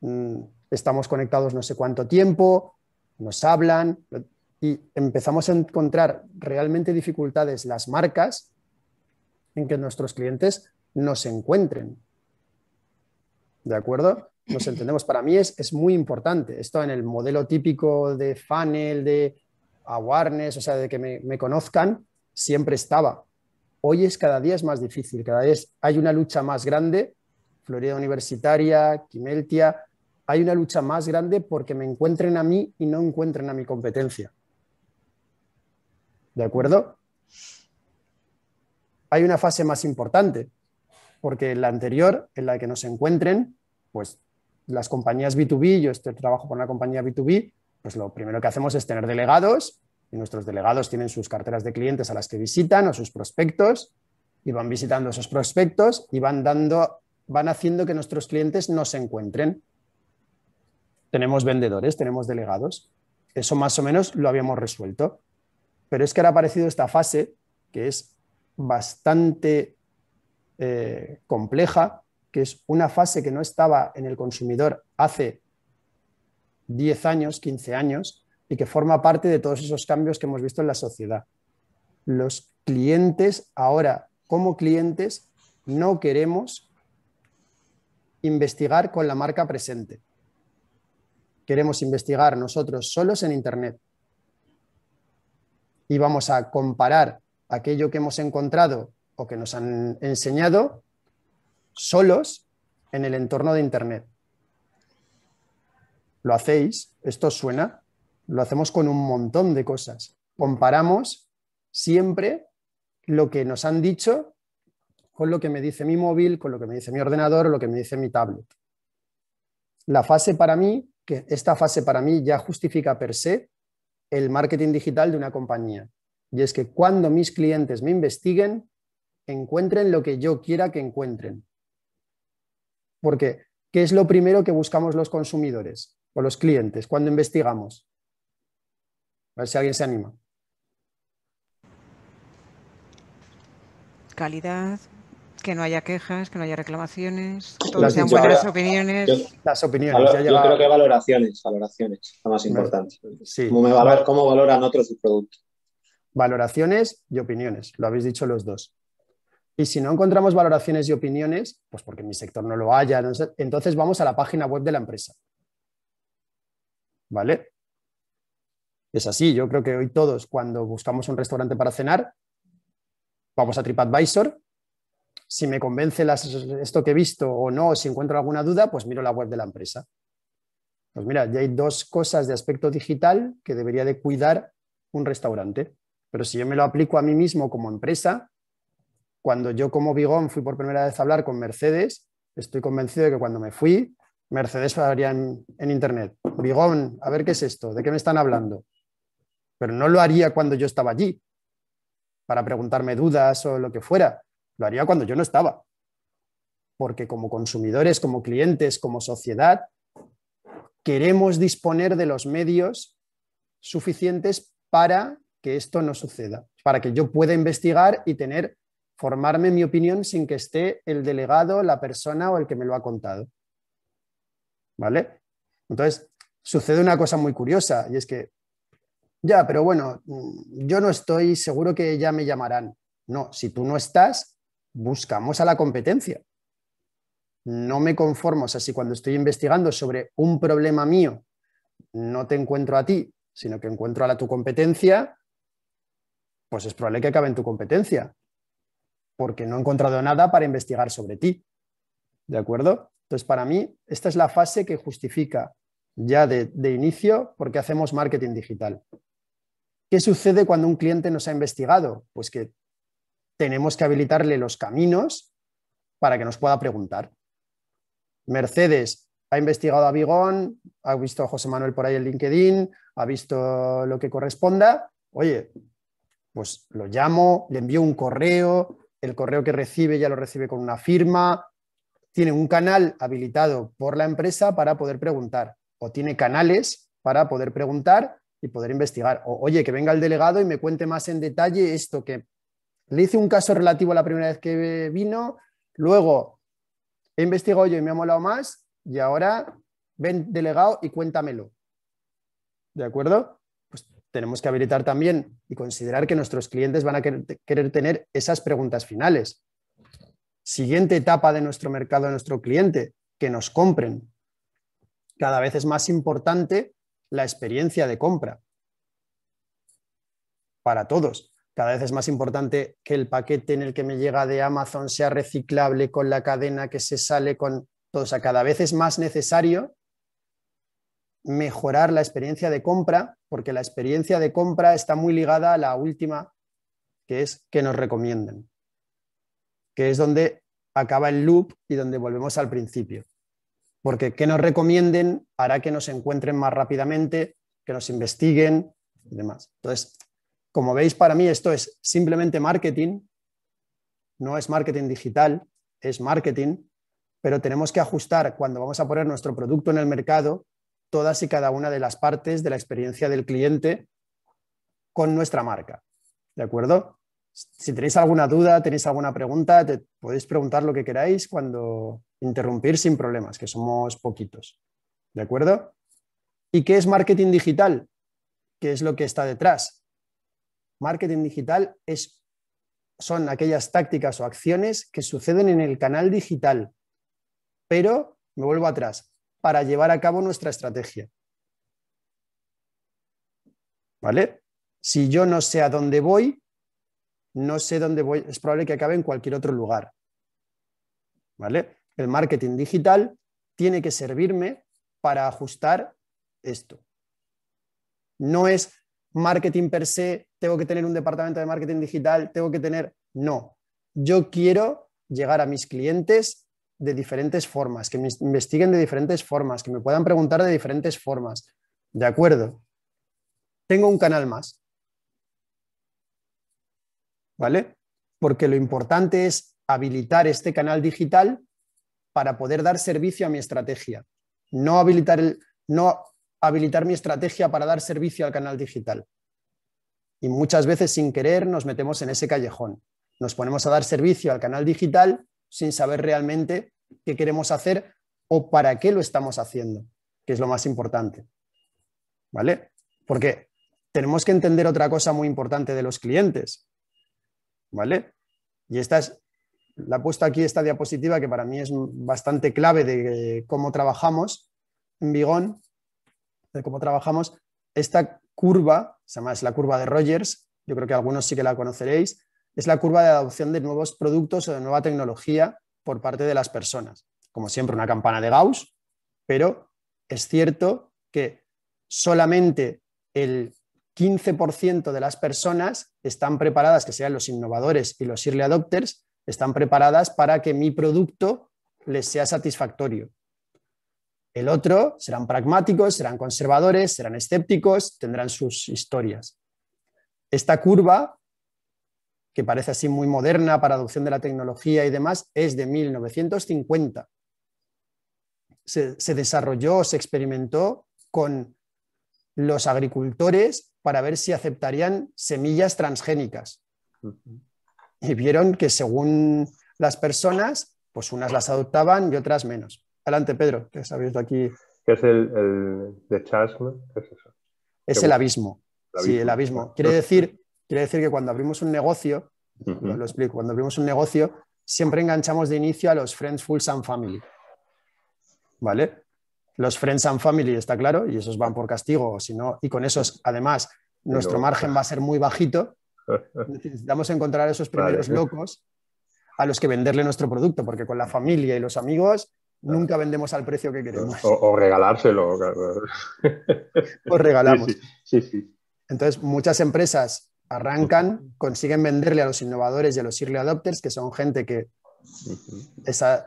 [SPEAKER 2] mm, estamos conectados no sé cuánto tiempo, nos hablan y empezamos a encontrar realmente dificultades las marcas en que nuestros clientes nos encuentren. ¿De acuerdo? Nos entendemos. Para mí es, muy importante. Esto en el modelo típico de funnel, de awareness, o sea, de que me, conozcan, siempre estaba. Hoy es cada día es más difícil, cada vez hay una lucha más grande Florida Universitaria, Quimeltia, hay una lucha más grande porque me encuentren a mí y no encuentren a mi competencia. ¿De acuerdo? Hay una fase más importante, porque la anterior, en la que nos encuentren, pues las compañías B2B, yo este trabajo con una compañía B2B, pues lo primero que hacemos es tener delegados y nuestros delegados tienen sus carteras de clientes a las que visitan o sus prospectos y van visitando esos prospectos y van dando van haciendo que nuestros clientes no se encuentren. Tenemos vendedores, tenemos delegados. Eso más o menos lo habíamos resuelto. Pero es que ahora ha aparecido esta fase que es bastante eh, compleja, que es una fase que no estaba en el consumidor hace 10 años, 15 años, y que forma parte de todos esos cambios que hemos visto en la sociedad. Los clientes ahora, como clientes, no queremos investigar con la marca presente. Queremos investigar nosotros solos en Internet. Y vamos a comparar aquello que hemos encontrado o que nos han enseñado solos en el entorno de Internet. Lo hacéis, esto suena, lo hacemos con un montón de cosas. Comparamos siempre lo que nos han dicho con lo que me dice mi móvil, con lo que me dice mi ordenador, lo que me dice mi tablet. La fase para mí, que esta fase para mí ya justifica per se el marketing digital de una compañía. Y es que cuando mis clientes me investiguen, encuentren lo que yo quiera que encuentren. Porque, ¿qué es lo primero que buscamos los consumidores o los clientes cuando investigamos? A ver si alguien se anima.
[SPEAKER 1] Calidad, que no haya quejas, que no haya reclamaciones, que buenas opiniones. las opiniones. ya
[SPEAKER 4] Yo creo que valoraciones, valoraciones, lo más importante. Sí. cómo valoran otros su producto.
[SPEAKER 2] Valoraciones y opiniones, lo habéis dicho los dos. Y si no encontramos valoraciones y opiniones, pues porque en mi sector no lo haya, entonces vamos a la página web de la empresa. ¿Vale? Es así, yo creo que hoy todos, cuando buscamos un restaurante para cenar, vamos a TripAdvisor si me convence esto que he visto o no, si encuentro alguna duda, pues miro la web de la empresa. Pues mira, ya hay dos cosas de aspecto digital que debería de cuidar un restaurante. Pero si yo me lo aplico a mí mismo como empresa, cuando yo como Bigón fui por primera vez a hablar con Mercedes, estoy convencido de que cuando me fui, Mercedes hablaría en, en Internet. Bigón, a ver qué es esto, de qué me están hablando. Pero no lo haría cuando yo estaba allí, para preguntarme dudas o lo que fuera lo haría cuando yo no estaba. Porque como consumidores, como clientes, como sociedad, queremos disponer de los medios suficientes para que esto no suceda, para que yo pueda investigar y tener, formarme mi opinión sin que esté el delegado, la persona o el que me lo ha contado. ¿Vale? Entonces, sucede una cosa muy curiosa y es que, ya, pero bueno, mm, yo no estoy seguro que ya me llamarán. No, si tú no estás, buscamos a la competencia. No me conformo, o sea, si cuando estoy investigando sobre un problema mío, no te encuentro a ti, sino que encuentro a la, tu competencia, pues es probable que acabe en tu competencia, porque no he encontrado nada para investigar sobre ti. ¿De acuerdo? Entonces, para mí, esta es la fase que justifica ya de, de inicio porque hacemos marketing digital. ¿Qué sucede cuando un cliente nos ha investigado? Pues que tenemos que habilitarle los caminos para que nos pueda preguntar. Mercedes ha investigado a Bigón, ha visto a José Manuel por ahí en LinkedIn, ha visto lo que corresponda. Oye, pues lo llamo, le envío un correo, el correo que recibe ya lo recibe con una firma, tiene un canal habilitado por la empresa para poder preguntar o tiene canales para poder preguntar y poder investigar. oye, que venga el delegado y me cuente más en detalle esto que le hice un caso relativo la primera vez que vino, luego he investigado yo y me ha molado más, y ahora ven delegado y cuéntamelo. ¿De acuerdo? Pues tenemos que habilitar también y considerar que nuestros clientes van a querer tener esas preguntas finales. Siguiente etapa de nuestro mercado, de nuestro cliente, que nos compren. Cada vez es más importante la experiencia de compra para todos cada vez es más importante que el paquete en el que me llega de Amazon sea reciclable con la cadena que se sale con todo. O sea, cada vez es más necesario mejorar la experiencia de compra, porque la experiencia de compra está muy ligada a la última, que es que nos recomienden, que es donde acaba el loop y donde volvemos al principio. Porque que nos recomienden hará que nos encuentren más rápidamente, que nos investiguen y demás. Entonces, como veis, para mí esto es simplemente marketing, no es marketing digital, es marketing, pero tenemos que ajustar cuando vamos a poner nuestro producto en el mercado todas y cada una de las partes de la experiencia del cliente con nuestra marca. ¿De acuerdo? Si tenéis alguna duda, tenéis alguna pregunta, te podéis preguntar lo que queráis cuando interrumpir sin problemas, que somos poquitos. ¿De acuerdo? ¿Y qué es marketing digital? ¿Qué es lo que está detrás? Marketing digital es, son aquellas tácticas o acciones que suceden en el canal digital, pero, me vuelvo atrás, para llevar a cabo nuestra estrategia. ¿Vale? Si yo no sé a dónde voy, no sé dónde voy, es probable que acabe en cualquier otro lugar. ¿Vale? El marketing digital tiene que servirme para ajustar esto. No es marketing per se tengo que tener un departamento de marketing digital, tengo que tener... No, yo quiero llegar a mis clientes de diferentes formas, que me investiguen de diferentes formas, que me puedan preguntar de diferentes formas. De acuerdo. Tengo un canal más. ¿Vale? Porque lo importante es habilitar este canal digital para poder dar servicio a mi estrategia. No habilitar, no habilitar mi estrategia para dar servicio al canal digital. Y muchas veces sin querer nos metemos en ese callejón. Nos ponemos a dar servicio al canal digital sin saber realmente qué queremos hacer o para qué lo estamos haciendo, que es lo más importante. ¿Vale? Porque tenemos que entender otra cosa muy importante de los clientes. ¿Vale? Y esta es, la he puesto aquí esta diapositiva que para mí es bastante clave de eh, cómo trabajamos en Bigón, de cómo trabajamos. Esta curva, se llama, es la curva de Rogers, yo creo que algunos sí que la conoceréis, es la curva de adopción de nuevos productos o de nueva tecnología por parte de las personas. Como siempre, una campana de Gauss, pero es cierto que solamente el 15% de las personas están preparadas, que sean los innovadores y los early adopters, están preparadas para que mi producto les sea satisfactorio. El otro serán pragmáticos, serán conservadores, serán escépticos, tendrán sus historias. Esta curva, que parece así muy moderna para adopción de la tecnología y demás, es de 1950. Se, se desarrolló, se experimentó con los agricultores para ver si aceptarían semillas transgénicas. Y vieron que según las personas, pues unas las adoptaban y otras menos. Adelante, Pedro, que sabéis de aquí.
[SPEAKER 3] ¿Qué es el,
[SPEAKER 5] el de Chasm? ¿Qué es eso?
[SPEAKER 2] Es el abismo.
[SPEAKER 5] Sí, el abismo. Ah, quiere decir,
[SPEAKER 2] quiere decir que cuando abrimos un negocio, lo explico, cuando abrimos un negocio, siempre enganchamos de inicio a los Friends, full and Family. ¿Vale? Los Friends and Family, está claro, y esos van por castigo, no y con esos, además, nuestro margen va a ser muy bajito. Necesitamos encontrar a esos primeros locos a los que venderle nuestro producto, porque con la familia y los amigos Nunca vendemos al precio que queremos.
[SPEAKER 5] O, regalárselo. o regalamos. sí,
[SPEAKER 2] Entonces, muchas empresas arrancan, consiguen venderle a los innovadores y a los early adopters, que son gente que esa,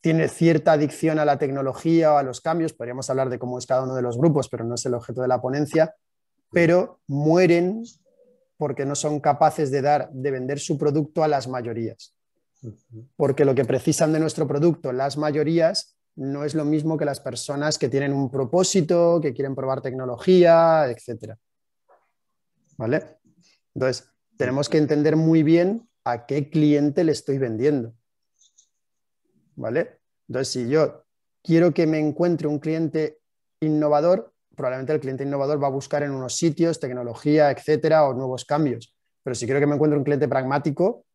[SPEAKER 2] tiene cierta adicción a la tecnología o a los cambios. Podríamos hablar de cómo es cada uno de los grupos, pero no es el objeto de la ponencia. Pero mueren porque no son capaces de dar, de vender su producto a las mayorías. Porque lo que precisan de nuestro producto las mayorías no es lo mismo que las personas que tienen un propósito, que quieren probar tecnología, etc. ¿Vale? Entonces, tenemos que entender muy bien a qué cliente le estoy vendiendo. ¿Vale? Entonces, si yo quiero que me encuentre un cliente innovador, probablemente el cliente innovador va a buscar en unos sitios tecnología, etcétera, o nuevos cambios. Pero si quiero que me encuentre un cliente pragmático,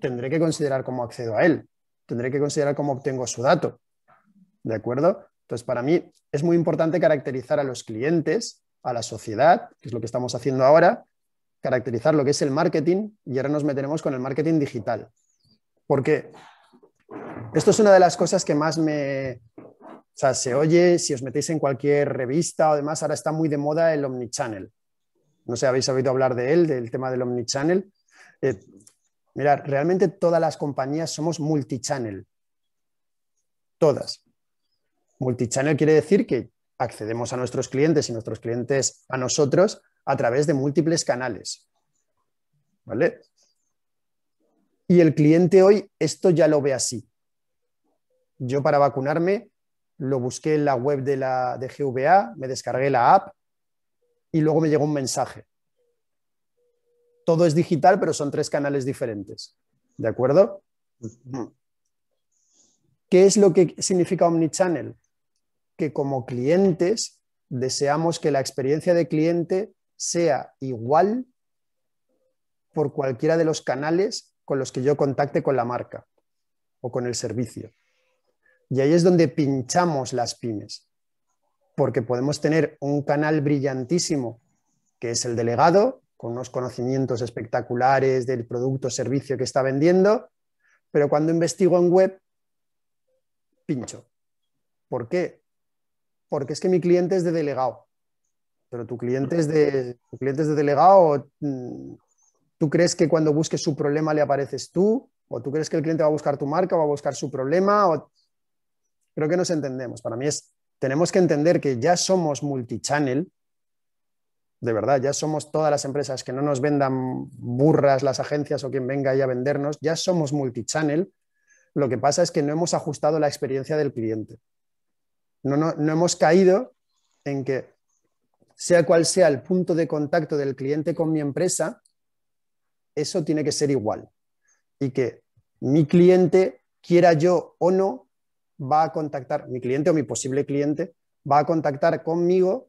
[SPEAKER 2] tendré que considerar cómo accedo a él, tendré que considerar cómo obtengo su dato. ¿De acuerdo? Entonces, para mí es muy importante caracterizar a los clientes, a la sociedad, que es lo que estamos haciendo ahora, caracterizar lo que es el marketing y ahora nos meteremos con el marketing digital. Porque esto es una de las cosas que más me... O sea, se oye, si os metéis en cualquier revista o demás, ahora está muy de moda el omnichannel. No sé, habéis oído hablar de él, del tema del omnichannel. Eh, Mirar, realmente todas las compañías somos multichannel. Todas. Multichannel quiere decir que accedemos a nuestros clientes y nuestros clientes a nosotros a través de múltiples canales. ¿Vale? Y el cliente hoy esto ya lo ve así. Yo para vacunarme lo busqué en la web de, la, de GVA, me descargué la app y luego me llegó un mensaje todo es digital, pero son tres canales diferentes. ¿De acuerdo? ¿Qué es lo que significa omnichannel? Que como clientes deseamos que la experiencia de cliente sea igual por cualquiera de los canales con los que yo contacte con la marca o con el servicio. Y ahí es donde pinchamos las pymes, porque podemos tener un canal brillantísimo, que es el delegado, con unos conocimientos espectaculares del producto o servicio que está vendiendo, pero cuando investigo en web, pincho. ¿Por qué? Porque es que mi cliente es de delegado. Pero tu cliente es de, de delegado, mm, tú crees que cuando busques su problema le apareces tú, o tú crees que el cliente va a buscar tu marca, o va a buscar su problema, o... creo que nos entendemos. Para mí es, tenemos que entender que ya somos multichannel, de verdad, ya somos todas las empresas que no nos vendan burras las agencias o quien venga ahí a vendernos, ya somos multichannel. Lo que pasa es que no hemos ajustado la experiencia del cliente. No, no, no hemos caído en que, sea cual sea el punto de contacto del cliente con mi empresa, eso tiene que ser igual. Y que mi cliente, quiera yo o no, va a contactar, mi cliente o mi posible cliente, va a contactar conmigo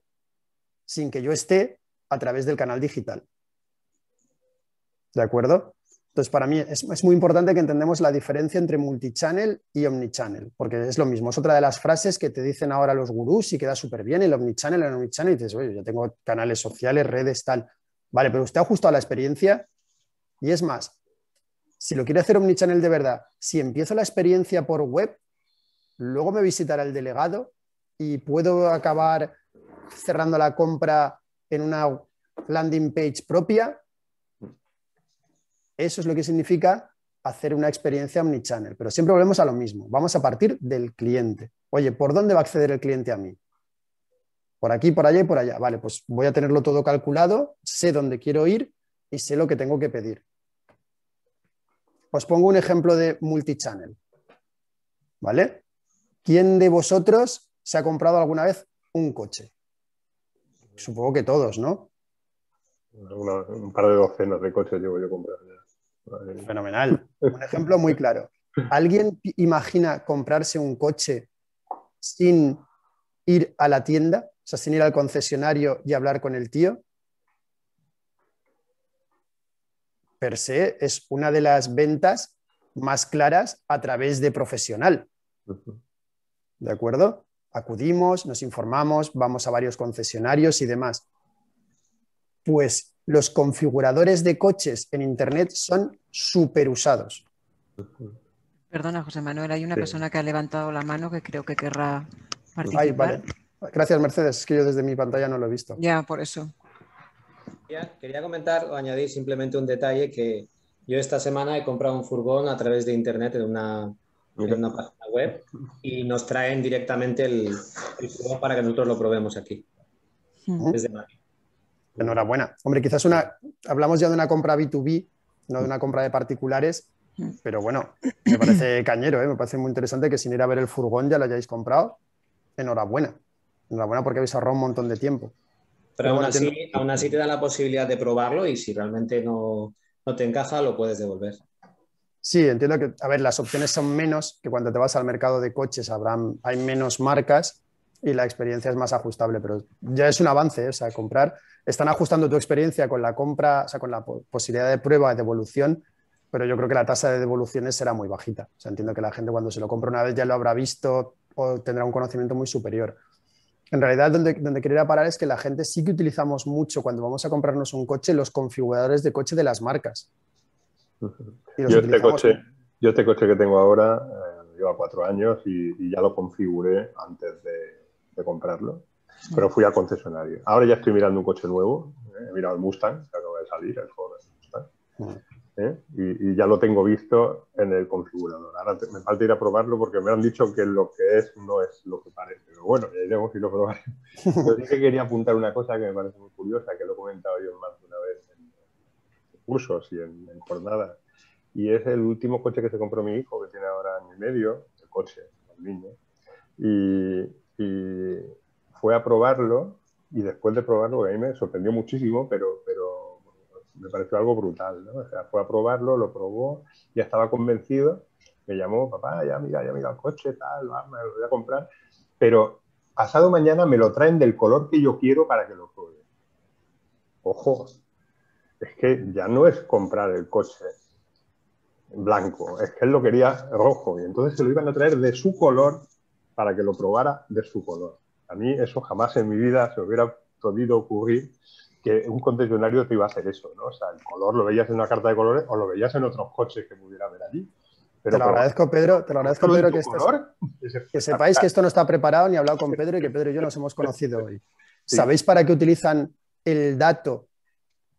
[SPEAKER 2] sin que yo esté a través del canal digital. ¿De acuerdo? Entonces, para mí es, muy importante que entendemos... la diferencia entre multichannel y omnichannel, porque es lo mismo. Es otra de las frases que te dicen ahora los gurús y queda súper bien el omnichannel, el omnichannel, y dices, oye, yo tengo canales sociales, redes, tal. Vale, pero usted ha ajustado la experiencia y es más, si lo quiere hacer omnichannel de verdad, si empiezo la experiencia por web, luego me visitará el delegado y puedo acabar cerrando la compra en una landing page propia. Eso es lo que significa hacer una experiencia omnichannel. Pero siempre volvemos a lo mismo. Vamos a partir del cliente. Oye, ¿por dónde va a acceder el cliente a mí? Por aquí, por allá y por allá. Vale, pues voy a tenerlo todo calculado, sé dónde quiero ir y sé lo que tengo que pedir. Os pongo un ejemplo de multichannel. ¿Vale? ¿Quién de vosotros se ha comprado alguna vez un coche? Supongo que todos, ¿no?
[SPEAKER 5] un par de docenas de coches llevo yo
[SPEAKER 2] comprando. Fenomenal. Un ejemplo muy claro. ¿Alguien imagina comprarse un coche sin ir a la tienda? O sea, sin ir al concesionario y hablar con el tío. Per se es una de las ventas más claras a través de profesional. ¿De acuerdo? Acudimos, nos informamos, vamos a varios concesionarios y demás. Pues los configuradores de coches en Internet son súper usados.
[SPEAKER 1] Perdona, José Manuel, hay una persona que ha levantado la mano que creo que querrá participar. Gracias,
[SPEAKER 2] Mercedes, es que yo desde mi pantalla no lo he visto.
[SPEAKER 1] Ya, por eso.
[SPEAKER 4] Quería, comentar o añadir simplemente un detalle que yo esta semana he comprado un furgón a través de internet en una, una página web y nos traen directamente el, furgón para que nosotros lo probemos aquí. Enhorabuena.
[SPEAKER 2] Hombre, quizás una. Hablamos ya de una compra B2B, no de una compra de particulares, pero bueno, me parece cañero, ¿eh? me parece muy interesante que sin ir a ver el furgón ya lo hayáis comprado. Enhorabuena. Enhorabuena porque habéis ahorrado un montón de tiempo. Pero aún así,
[SPEAKER 4] así, te da la posibilidad de
[SPEAKER 2] probarlo y si realmente no, no te encaja, lo puedes devolver. Sí, entiendo que, a ver, las opciones son menos que cuando te vas al mercado de coches, habrá, hay menos marcas y la experiencia es más ajustable, pero ya es un avance, o sea, comprar, están ajustando tu experiencia con la compra, o sea, con la posibilidad de prueba, de devolución, pero yo creo que la tasa de devoluciones será muy bajita. O sea, entiendo que la gente cuando se lo compra una vez ya lo habrá visto o tendrá un conocimiento muy superior. En realidad, donde, donde quería parar es que la gente sí que utilizamos mucho cuando vamos a comprarnos un coche los configuradores de coche de las marcas.
[SPEAKER 5] yo, este coche, yo este coche que tengo ahora eh, lleva cuatro años y, ya lo configuré antes de, comprarlo, pero fui al concesionario. Ahora ya estoy mirando un coche nuevo, eh, he mirado el Mustang, que acaba de salir, el Ford Mustang. Eh, y, ya lo tengo visto en el configurador. Ahora me falta ir a probarlo porque me han dicho que lo que es no es lo que parece. Pero bueno, ya iremos y lo probaremos Yo sí que quería apuntar una cosa que me parece muy curiosa, que lo he comentado yo en más cursos y en, jornada Y es el último coche que se compró mi hijo, que tiene ahora año y medio, el coche, el niño. Y, fue a probarlo y después de probarlo, a me sorprendió muchísimo, pero, pero me pareció algo brutal. fue a probarlo, lo probó, ya estaba convencido, me llamó, papá, ya mira, ya mira el coche, tal, me lo voy a comprar. Pero pasado mañana me lo traen del color que yo quiero para que lo pruebe. Ojo, es que ya no es comprar el coche blanco, es que él lo quería rojo y entonces se lo iban a traer de su color para que lo probara de su color. A mí eso jamás en mi vida se hubiera podido ocurrir que un concesionario te iba a hacer eso, ¿no? O sea, el color lo veías en una carta de colores o lo veías en otros coches que pudiera haber allí. Pero te lo agradezco,
[SPEAKER 2] Pedro, te lo agradezco, Pedro, que, que sepáis que esto no está preparado, ni hablado con Pedro y que Pedro y yo nos hemos conocido hoy. ¿Sabéis para qué utilizan el dato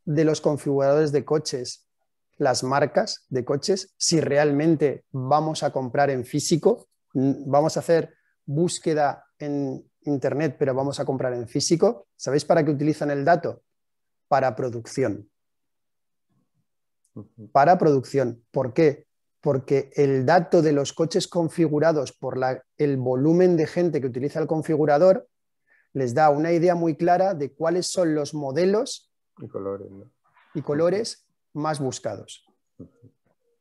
[SPEAKER 2] de los configuradores de coches, las marcas de coches, si realmente vamos a comprar en físico, vamos a hacer búsqueda en Internet, pero vamos a comprar en físico. ¿Sabéis para qué utilizan el dato? Para producción. Para producción. ¿Por qué? Porque el dato de los coches configurados por la, el volumen de gente que utiliza el configurador les da una idea muy clara de cuáles son los modelos y colores, Y colores más buscados.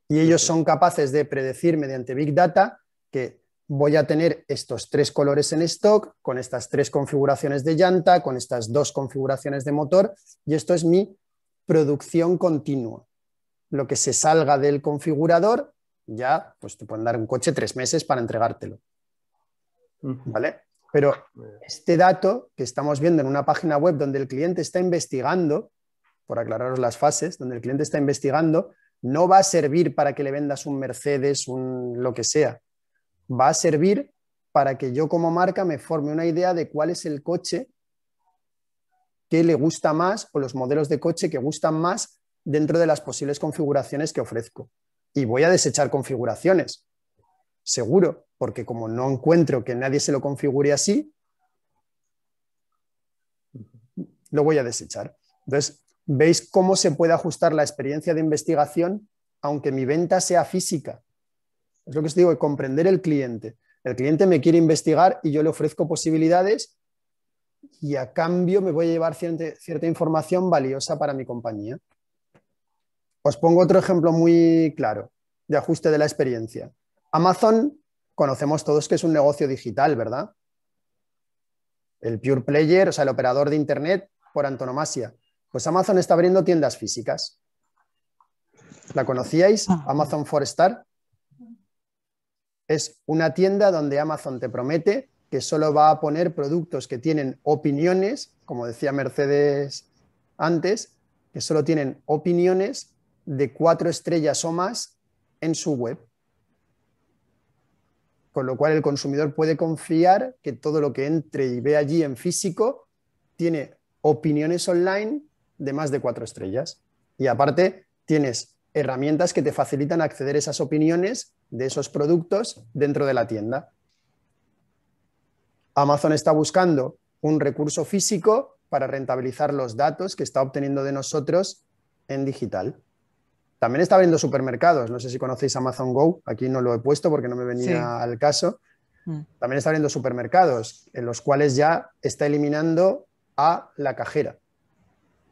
[SPEAKER 2] Y ellos son capaces de predecir mediante Big Data que voy a tener estos tres colores en stock, con estas tres configuraciones de llanta, con estas dos configuraciones de motor, y esto es mi producción continua. Lo que se salga del configurador, ya pues te pueden dar un coche tres meses para entregártelo. ¿Vale? Pero ah, este dato que estamos viendo en una página web donde el cliente está investigando, por aclararos las fases, donde el cliente está investigando, no va a servir para que le vendas un Mercedes, un lo que sea. Va a servir para que yo como marca me forme una idea de cuál es el coche que le gusta más o los modelos de coche que gustan más dentro de las posibles configuraciones que ofrezco. Y voy a desechar configuraciones, seguro, porque como no encuentro que nadie se lo configure así, lo voy a desechar. Entonces, ¿veis cómo se puede ajustar la experiencia de investigación aunque mi venta sea física? Es lo que os digo, comprender el cliente. El cliente me quiere investigar y yo le ofrezco posibilidades y a cambio me voy a llevar cierta, cierta información valiosa para mi compañía. Os pongo otro ejemplo muy claro de ajuste de la experiencia. Amazon conocemos todos que es un negocio digital, ¿verdad? El pure player, o sea, el operador de Internet por antonomasia. Pues Amazon está abriendo tiendas físicas. ¿La conocíais? Ah. Amazon Forestar. Es una tienda donde Amazon te promete que solo va a poner productos que tienen opiniones, como decía Mercedes antes, que solo tienen opiniones de cuatro estrellas o más en su web con lo cual el consumidor puede confiar que todo lo que entre y ve allí en físico tiene opiniones online de más de cuatro estrellas. Y aparte, tienes herramientas que te facilitan acceder a esas opiniones de esos productos dentro de la tienda. Amazon está buscando un recurso físico para rentabilizar los datos que está obteniendo de nosotros en digital. También está abriendo supermercados. No sé si conocéis Amazon Go. Aquí no lo he puesto porque no me venía al caso. Mm. También está abriendo supermercados en los cuales ya está eliminando a la cajera.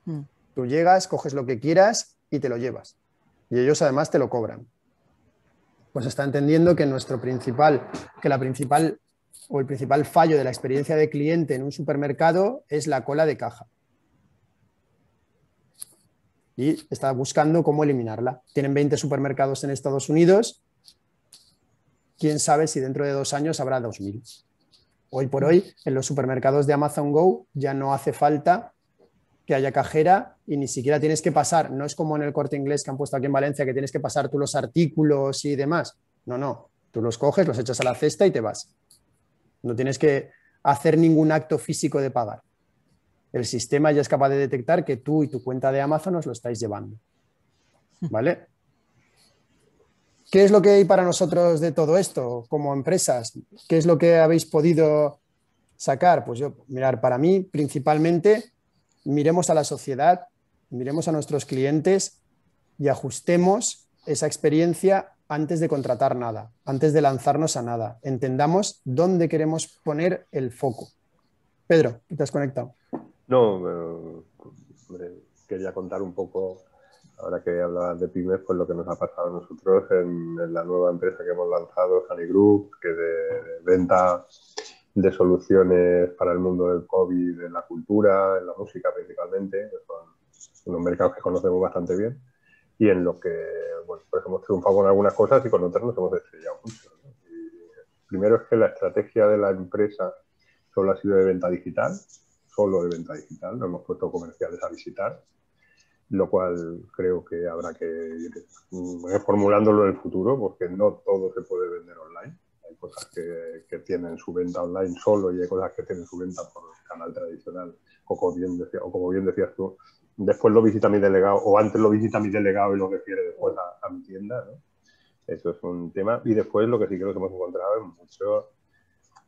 [SPEAKER 2] Mm. Tú llegas, coges lo que quieras y te lo llevas. Y ellos además te lo cobran. Pues está entendiendo que nuestro principal, que la principal o el principal fallo de la experiencia de cliente en un supermercado es la cola de caja y está buscando cómo eliminarla. Tienen 20 supermercados en Estados Unidos. Quién sabe si dentro de dos años habrá 2.000. Hoy por hoy, en los supermercados de Amazon Go ya no hace falta que haya cajera y ni siquiera tienes que pasar. No es como en el corte inglés que han puesto aquí en Valencia, que tienes que pasar tú los artículos y demás. No, no. Tú los coges, los echas a la cesta y te vas. No tienes que hacer ningún acto físico de pagar el sistema ya es capaz de detectar que tú y tu cuenta de Amazon os lo estáis llevando. Hmm. ¿Vale? ¿Qué es lo que hay para nosotros de todo esto como empresas? ¿Qué es lo que habéis podido sacar? Pues yo, mirar, para mí principalmente miremos a la sociedad, miremos a nuestros clientes y ajustemos esa experiencia antes de contratar nada, antes de lanzarnos a nada. Entendamos dónde queremos poner el foco. Pedro, te has conectado.
[SPEAKER 5] No, quería contar un poco, ahora que hablabas de pymes, pues lo que nos ha pasado a nosotros en, la nueva empresa que hemos lanzado, Sunny Group, que de, de, venta de soluciones para el mundo del COVID, en la cultura, en la música principalmente, son unos mercados que conocemos bastante bien, y en lo que, pues hemos triunfado con algunas cosas y con otras nos hemos estrellado mucho. primero es que la estrategia de la empresa solo ha sido de venta digital, solo de venta digital, no hemos puesto comerciales a visitar, lo cual creo que habrá que ir mm, reformulándolo en el futuro, porque no todo se puede vender online. Hay cosas que, que tienen su venta online solo y hay cosas que tienen su venta por el canal tradicional, o como bien, o como bien decías tú, después lo visita mi delegado, o antes lo visita mi delegado y lo refiere después a, a mi tienda, Eso es un tema. Y después lo que sí creo que hemos encontrado es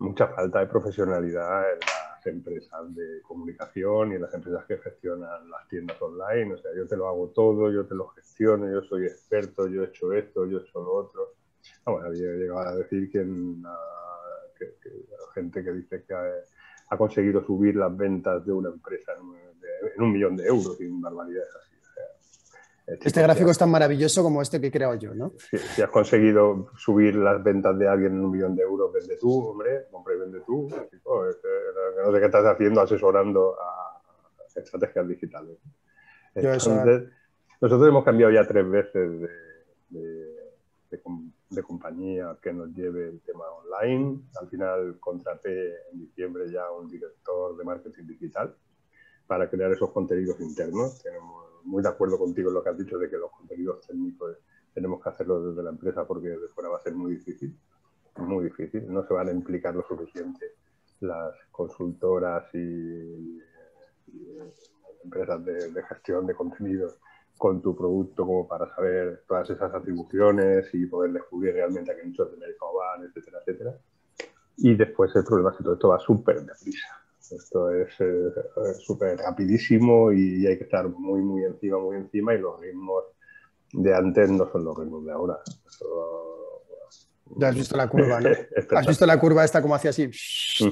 [SPEAKER 5] mucha falta de profesionalidad en la empresas de comunicación y las empresas que gestionan las tiendas online. O sea, yo te lo hago todo, yo te lo gestiono, yo soy experto, yo he hecho esto, yo he hecho lo otro. bueno, había llegado a decir que, la gente que dice que ha, conseguido subir las ventas de una empresa en, un millón de euros sin barbaridades así. Este, este gráfico es tan
[SPEAKER 2] maravilloso como este que creo yo, ¿no?
[SPEAKER 5] Si, has conseguido subir las ventas de alguien en un millón de euros, vende tú, hombre, Hombre, vende tú. Eh, no sé qué estás haciendo asesorando a estrategias digitales. Entonces, eh. nosotros hemos cambiado ya tres veces de, de, compañía que nos lleve el tema online. Al final contraté en diciembre ya un director de marketing digital para crear esos contenidos internos. Tenemos muy de acuerdo contigo en lo que has dicho de que los contenidos técnicos tenemos que hacerlo desde la empresa porque de fuera va a ser muy difícil, muy difícil. No se van a implicar lo suficiente las consultoras y, eh, empresas de, gestión de contenidos con tu producto como para saber todas esas atribuciones y poder descubrir realmente a qué nichos de México van, etcétera, etcétera. Y después el problema es que todo esto va súper deprisa esto eh, es súper rapidísimo y hay que estar muy, muy encima, muy encima y los ritmos de antes no son los ritmos de ahora.
[SPEAKER 2] has visto la curva, ¿no? has visto la curva esta como hacía así. sí,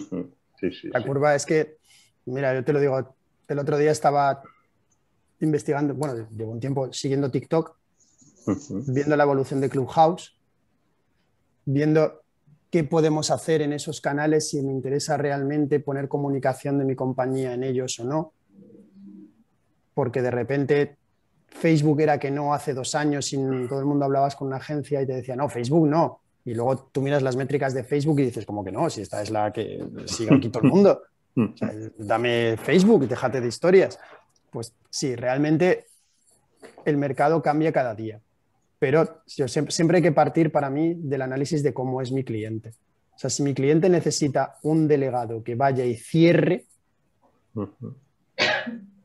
[SPEAKER 2] sí, la curva es que, mira, yo te lo digo, el otro día estaba investigando, bueno, llevo un tiempo siguiendo TikTok, viendo la evolución de Clubhouse, viendo qué podemos hacer en esos canales si me interesa realmente poner comunicación de mi compañía en ellos o no. Porque de repente Facebook era que no hace dos años y todo el mundo hablabas con una agencia y te decía, no, Facebook no. Y luego tú miras las métricas de Facebook y dices, como que no, si esta es la que sigue aquí todo el mundo. Mm. dame Facebook, déjate de historias. Pues sí, realmente el mercado cambia cada día pero siempre, hay que partir para mí del análisis de cómo es mi cliente. O sea, si mi cliente necesita un delegado que vaya y cierre,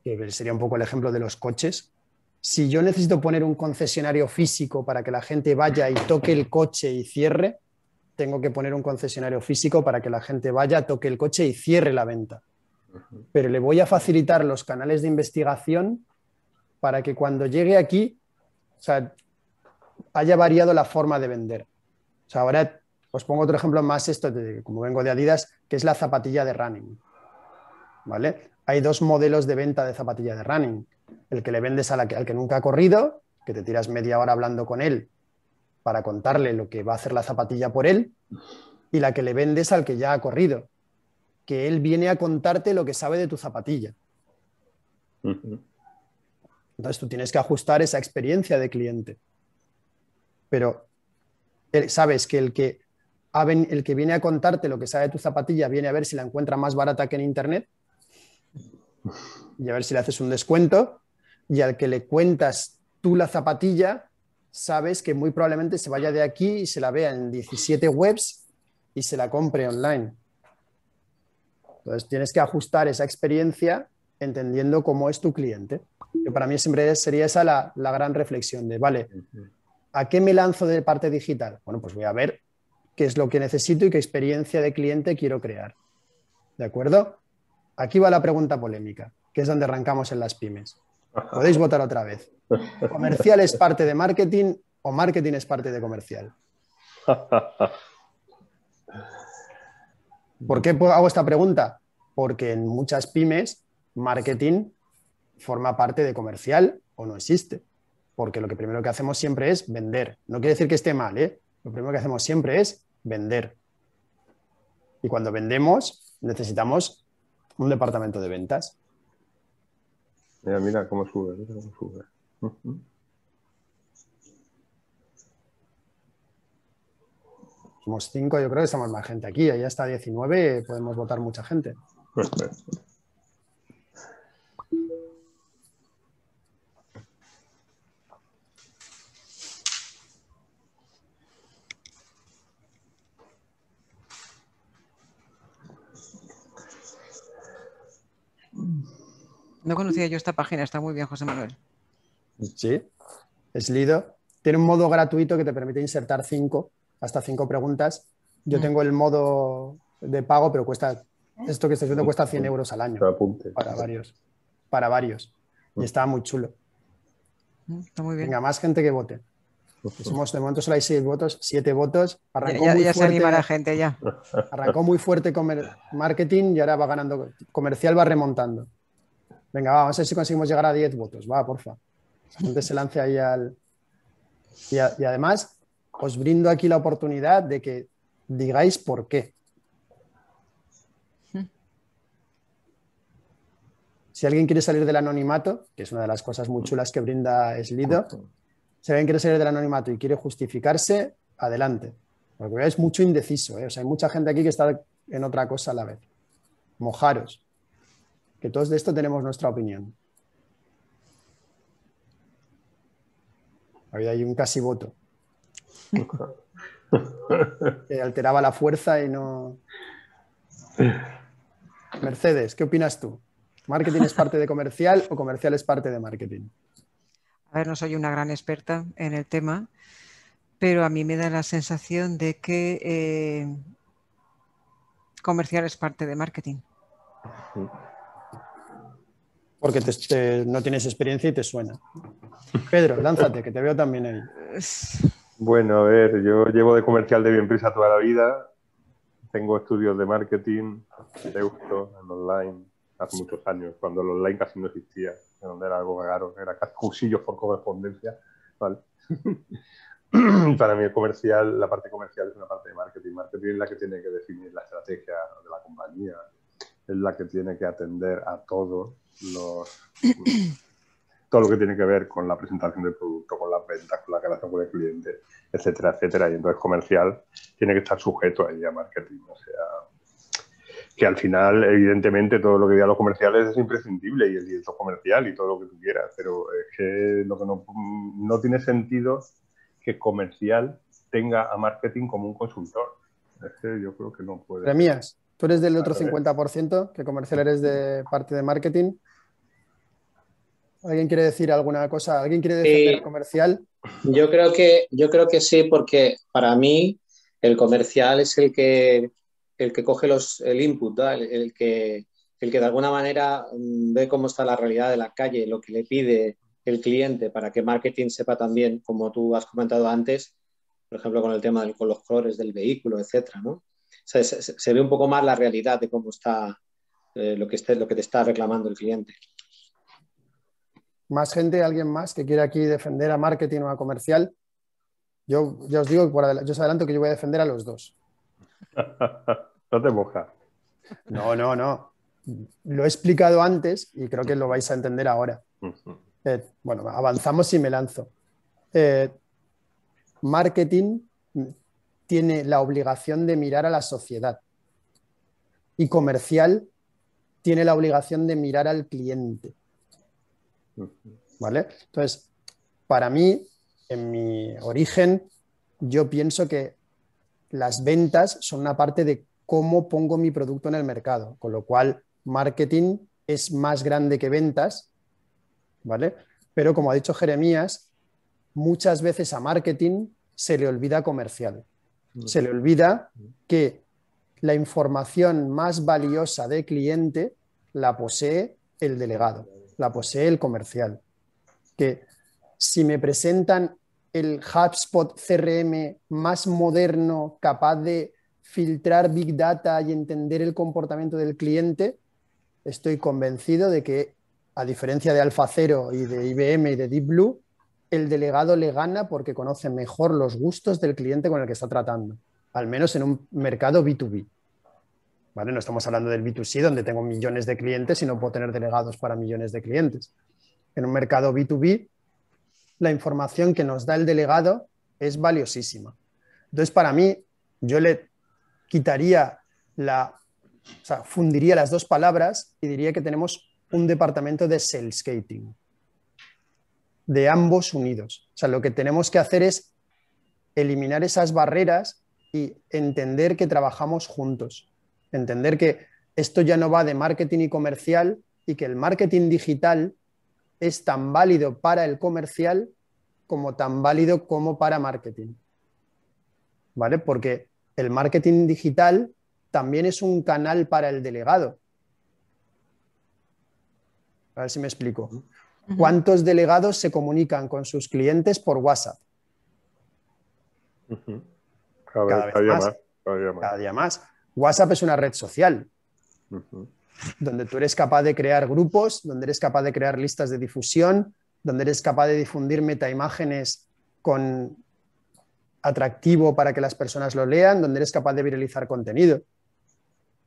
[SPEAKER 2] que sería un poco el ejemplo de los coches, si yo necesito poner un concesionario físico para que la gente vaya y toque el coche y cierre, tengo que poner un concesionario físico para que la gente vaya, toque el coche y cierre la venta. Pero le voy a facilitar los canales de investigación para que cuando llegue aquí, o sea, haya variado la forma de vender. ahora os pongo otro ejemplo más esto, como vengo de Adidas, que es la zapatilla de running. ¿Vale? Hay dos modelos de venta de zapatilla de running. El que le vendes a la al que nunca ha corrido, que te tiras media hora hablando con él para contarle lo que va a hacer la zapatilla por él, y la que le vendes al que ya ha corrido, que él viene a contarte lo que sabe de tu zapatilla. Entonces tú tienes que ajustar esa experiencia de cliente pero eh, sabes que el que, el que viene a contarte lo que sabe de tu zapatilla viene a ver si la encuentra más barata que en internet y a ver si le haces un descuento y al que le cuentas tú la zapatilla sabes que muy probablemente se vaya de aquí y se la vea en 17 webs y se la compre online. Entonces tienes que ajustar esa experiencia entendiendo cómo es tu cliente. Que para mí siempre sería esa la, la gran reflexión de, vale, ¿A qué me lanzo de parte digital? Bueno, pues voy a ver qué es lo que necesito y qué experiencia de cliente quiero crear. ¿De acuerdo? Aquí va la pregunta polémica, que es donde arrancamos en las pymes. Podéis votar otra vez. ¿Comercial es parte de marketing o marketing es parte de comercial? ¿Por qué hago esta pregunta? Porque en muchas pymes, marketing forma parte de comercial o no existe porque lo que primero que hacemos siempre es vender. No quiere decir que esté mal, ¿eh? Lo primero que hacemos siempre es vender. Y cuando vendemos, necesitamos un departamento de ventas.
[SPEAKER 5] Mira, mira cómo
[SPEAKER 2] sube, mira cómo sube. Somos cinco, yo creo que estamos más gente aquí. Allá está 19, podemos votar mucha gente.
[SPEAKER 5] Perfecto.
[SPEAKER 1] No conocía yo esta página, está muy bien, José Manuel.
[SPEAKER 2] Sí, es Lido. Tiene un modo gratuito que te permite insertar cinco, hasta cinco preguntas. Yo mm. tengo el modo de pago, pero cuesta, ¿Eh? esto que estoy viendo cuesta 100 mm. euros al año. Para varios. Para varios. Y está muy chulo.
[SPEAKER 1] Mm, está muy bien.
[SPEAKER 2] Venga, más gente que vote. Somos, de momento solo hay seis votos, siete votos. Arrancó ya, se anima la gente
[SPEAKER 1] ya. Arrancó
[SPEAKER 2] muy fuerte con marketing y ahora va ganando. Comercial va remontando. Venga, vamos a ver si conseguimos llegar a 10 votos. Va, porfa. La gente se lance ahí al. Y, además, os brindo aquí la oportunidad de que digáis por qué. Si alguien quiere salir del anonimato, que es una de las cosas muy chulas que brinda Slido, si alguien quiere salir del anonimato y quiere justificarse, adelante. Porque es mucho indeciso, ¿eh? hay mucha gente aquí que está en otra cosa a la vez. Mojaros que todos de esto tenemos nuestra opinión. Había ahí un casi voto. alteraba la fuerza y no. Mercedes, ¿qué opinas tú? ¿Marketing es parte de comercial o comercial es parte de marketing?
[SPEAKER 1] A ver, no soy una gran experta en el tema, pero a mí me da la sensación de que eh, comercial es parte de marketing
[SPEAKER 2] porque no tienes experiencia y te suena. Pedro, lánzate, que te veo también ahí.
[SPEAKER 5] Bueno, a ver, yo llevo de comercial de bien prisa toda la vida. Tengo estudios de marketing, de gusto, en online, hace muchos años, cuando el online casi no existía, donde era algo caro, era casi por correspondencia. Para mí el comercial, la parte comercial es una parte de marketing. Marketing es la que tiene que definir la estrategia de la compañía, es la que tiene que atender a todo todo lo que tiene que ver con la presentación del producto, con las ventas, con la relación con el cliente, etcétera, etcétera. Y entonces comercial tiene que estar sujeto ahí a marketing. O sea, que al final, evidentemente, todo lo que diga los comerciales es imprescindible y el director comercial y todo lo que tú quieras, pero es que lo no, tiene sentido que comercial tenga a marketing como un consultor. Es que yo creo que no puede. Premias.
[SPEAKER 2] Tú eres del otro 50%, que comercial eres de parte de marketing. ¿Alguien quiere decir alguna cosa? ¿Alguien quiere decir comercial?
[SPEAKER 4] Yo creo, que, yo creo que sí, porque para mí el comercial es el que, el que coge el input, el, que, el que de alguna manera mm, ve cómo está la realidad de la calle, lo que le pide el cliente para que marketing sepa también, como tú has comentado antes, por ejemplo, con el tema de con los colores del vehículo, etcétera, ¿no? se, se, ve un poco más la realidad de cómo está eh, lo, que te está reclamando el cliente.
[SPEAKER 2] Más gente, alguien más que quiera aquí defender a marketing o a comercial. Yo os digo, yo os adelanto que yo voy a defender a los dos.
[SPEAKER 5] no te mojas. No,
[SPEAKER 2] no, no. Lo he explicado antes y creo que lo vais a entender ahora. Eh, bueno, avanzamos y me lanzo. Eh, marketing tiene la obligación de mirar a la sociedad y comercial tiene la obligación de mirar al cliente. ¿Vale? Entonces, para mí, en mi origen, yo pienso que las ventas son una parte de cómo pongo mi producto en el mercado, con lo cual marketing es más grande que ventas, ¿vale? Pero como ha dicho Jeremías, muchas veces a marketing se le olvida comercial. Mm. se le olvida mm. que la información más valiosa del cliente la posee el delegado, la posee el comercial. Que si me presentan el HubSpot CRM más moderno, capaz de filtrar Big Data y entender el comportamiento del cliente, estoy convencido de que, a diferencia de Alfa Cero y de IBM y de Deep Blue, el delegado le gana porque conoce mejor los gustos del cliente con el que está tratando, al menos en un mercado B2B. ¿Vale? No estamos hablando del B2C donde tengo millones de clientes y no puedo tener delegados para millones de clientes. En un mercado B2B, la información que nos da el delegado es valiosísima. Entonces, para mí, yo le quitaría la, o sea, fundiría las dos palabras y diría que tenemos un departamento de sales skating de ambos unidos. O sea, lo que tenemos que hacer es eliminar esas barreras y entender que trabajamos juntos, entender que esto ya no va de marketing y comercial y que el marketing digital es tan válido para el comercial como tan válido como para marketing. ¿Vale? Porque el marketing digital también es un canal para el delegado. A ver si me explico. ¿Cuántos delegados se comunican con sus clientes por WhatsApp? cada, más, cada, día más. WhatsApp es una red social donde tú eres capaz de crear grupos, donde eres capaz de crear listas de difusión, donde eres capaz de difundir metaimágenes con atractivo para que las personas lo lean, donde eres capaz de viralizar contenido.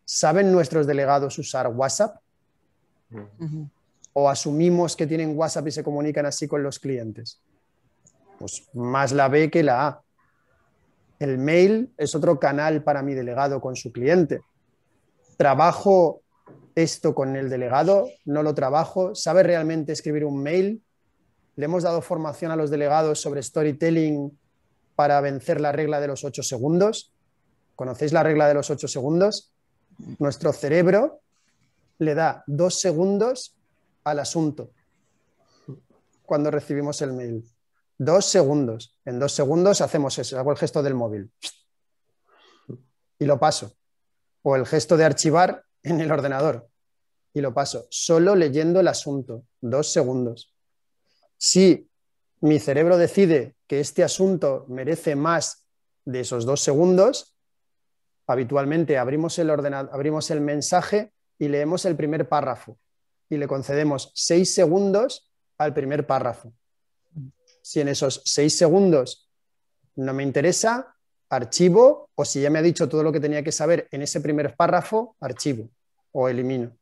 [SPEAKER 2] ¿Saben nuestros delegados usar WhatsApp? o asumimos que tienen WhatsApp y se comunican así con los clientes? Pues más la B que la A. El mail es otro canal para mi delegado con su cliente. ¿Trabajo esto con el delegado? ¿No lo trabajo? ¿Sabe realmente escribir un mail? ¿Le hemos dado formación a los delegados sobre storytelling para vencer la regla de los ocho segundos? ¿Conocéis la regla de los ocho segundos? Nuestro cerebro le da dos segundos al asunto cuando recibimos el mail. Dos segundos. En dos segundos hacemos eso. Hago el gesto del móvil. Y lo paso. O el gesto de archivar en el ordenador. Y lo paso. Solo leyendo el asunto. Dos segundos. Si mi cerebro decide que este asunto merece más de esos dos segundos, habitualmente abrimos el, abrimos el mensaje y leemos el primer párrafo y le concedemos seis segundos al primer párrafo. Si en esos seis segundos no me interesa, archivo, o si ya me ha dicho todo lo que tenía que saber en ese primer párrafo, archivo o elimino.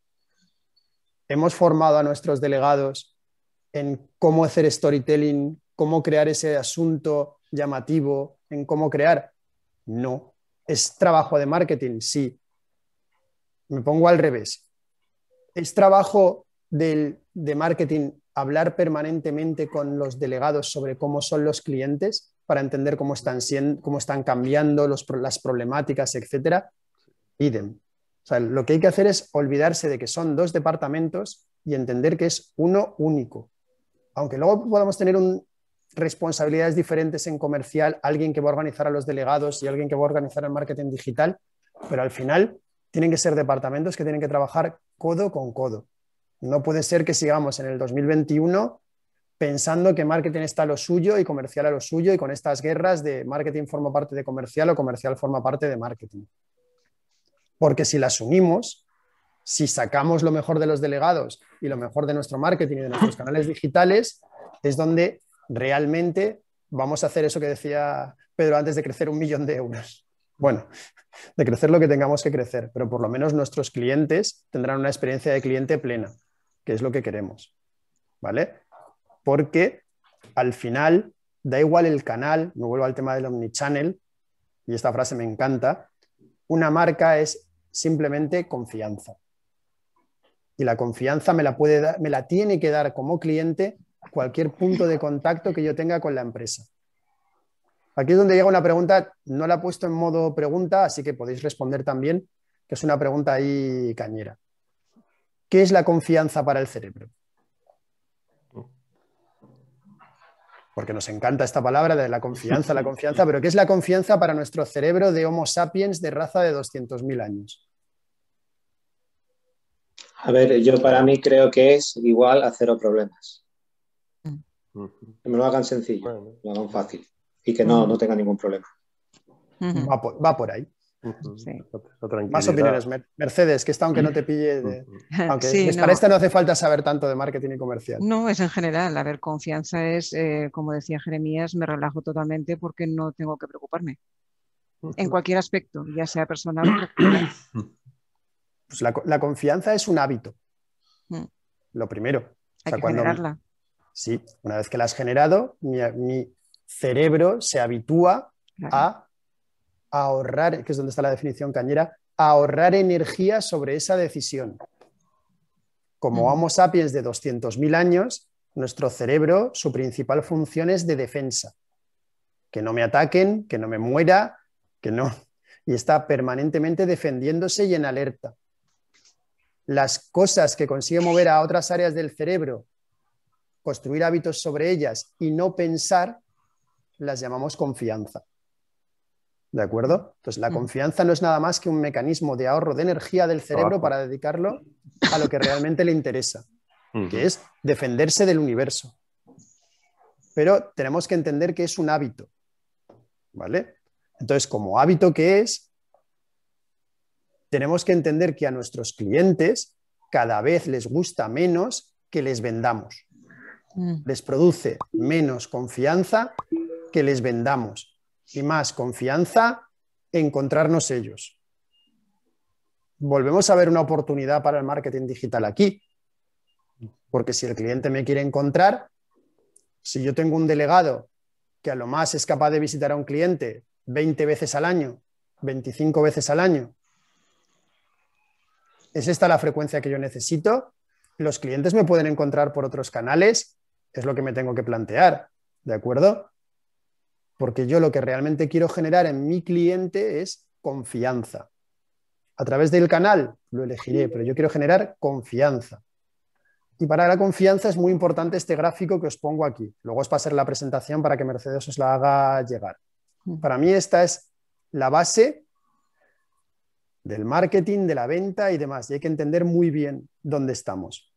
[SPEAKER 2] Hemos formado a nuestros delegados en cómo hacer storytelling, cómo crear ese asunto llamativo, en cómo crear. No, es trabajo de marketing, sí. Me pongo al revés es trabajo de marketing hablar permanentemente con los delegados sobre cómo son los clientes para entender cómo están, siendo, cómo están cambiando las problemáticas, etcétera. Idem. lo que hay que hacer es olvidarse de que son dos departamentos y entender que es uno único. Aunque luego podamos tener responsabilidades diferentes en comercial, alguien que va a organizar a los delegados y alguien que va a organizar el marketing digital, pero al final tienen que ser departamentos que tienen que trabajar codo con codo. No puede ser que sigamos en el 2021 pensando que marketing está a lo suyo y comercial a lo suyo y con estas guerras de marketing forma parte de comercial o comercial forma parte de marketing. Porque si las unimos, si sacamos lo mejor de los delegados y lo mejor de nuestro marketing y de nuestros canales digitales, es donde realmente vamos a hacer eso que decía Pedro antes de crecer un millón de euros bueno, de crecer lo que tengamos que crecer, pero por lo menos nuestros clientes tendrán una experiencia de cliente plena, que es lo que queremos, ¿vale? Porque al final, da igual el canal, me vuelvo al tema del omnichannel, y esta frase me encanta, una marca es simplemente confianza. Y la confianza me la, puede me la tiene que dar como cliente cualquier punto de contacto que yo tenga con la empresa. Aquí es donde llega una pregunta, no la he puesto en modo pregunta, así que podéis responder también, que es una pregunta ahí cañera. ¿Qué es la confianza para el cerebro? Porque nos encanta esta palabra de la confianza, la confianza, pero ¿qué es la confianza para nuestro cerebro de Homo sapiens de raza de 200.000 años? A ver, yo para
[SPEAKER 4] mí creo que es igual a cero problemas. Mm. Que me lo hagan sencillo, lo hagan fácil y que no, tenga ningún problema.
[SPEAKER 2] va, por, ahí. Más opiniones. Mercedes, que está aunque no te pille, aunque para esta no hace falta saber tanto de marketing y comercial.
[SPEAKER 1] No, es en general. A ver, confianza es, eh, como decía Jeremías, me relajo totalmente porque no tengo que preocuparme. En cualquier aspecto, ya sea personal o
[SPEAKER 2] pues la, confianza es un hábito. Mm. Lo primero. Hay que generarla. Sí, una vez que la has generado, mi cerebro se habitúa a, ahorrar, que es donde está la definición cañera, a ahorrar energía sobre esa decisión. Como vamos mm. Homo sapiens de 200.000 años, nuestro cerebro, su principal función es de defensa. Que no me ataquen, que no me muera, que no. Y está permanentemente defendiéndose y en alerta. Las cosas que consigue mover a otras áreas del cerebro, construir hábitos sobre ellas y no pensar, las llamamos confianza. ¿De acuerdo? Entonces, la mm. confianza no es nada más que un mecanismo de ahorro de energía del cerebro para dedicarlo a lo que realmente le interesa, que es defenderse del universo. Pero tenemos que entender que es un hábito. ¿Vale? Entonces, como hábito que es, tenemos que entender que a nuestros clientes cada vez les gusta menos que les vendamos. Mm. Les produce menos confianza que les vendamos y más confianza encontrarnos ellos. Volvemos a ver una oportunidad para el marketing digital aquí, porque si el cliente me quiere encontrar, si yo tengo un delegado que a lo más es capaz de visitar a un cliente 20 veces al año, 25 veces al año, ¿es esta la frecuencia que yo necesito? Los clientes me pueden encontrar por otros canales, es lo que me tengo que plantear, ¿de acuerdo? Porque yo lo que realmente quiero generar en mi cliente es confianza. A través del canal lo elegiré, pero yo quiero generar confianza. Y para la confianza es muy importante este gráfico que os pongo aquí. Luego os pasaré la presentación para que Mercedes os la haga llegar. Para mí esta es la base del marketing, de la venta y demás. Y hay que entender muy bien dónde estamos.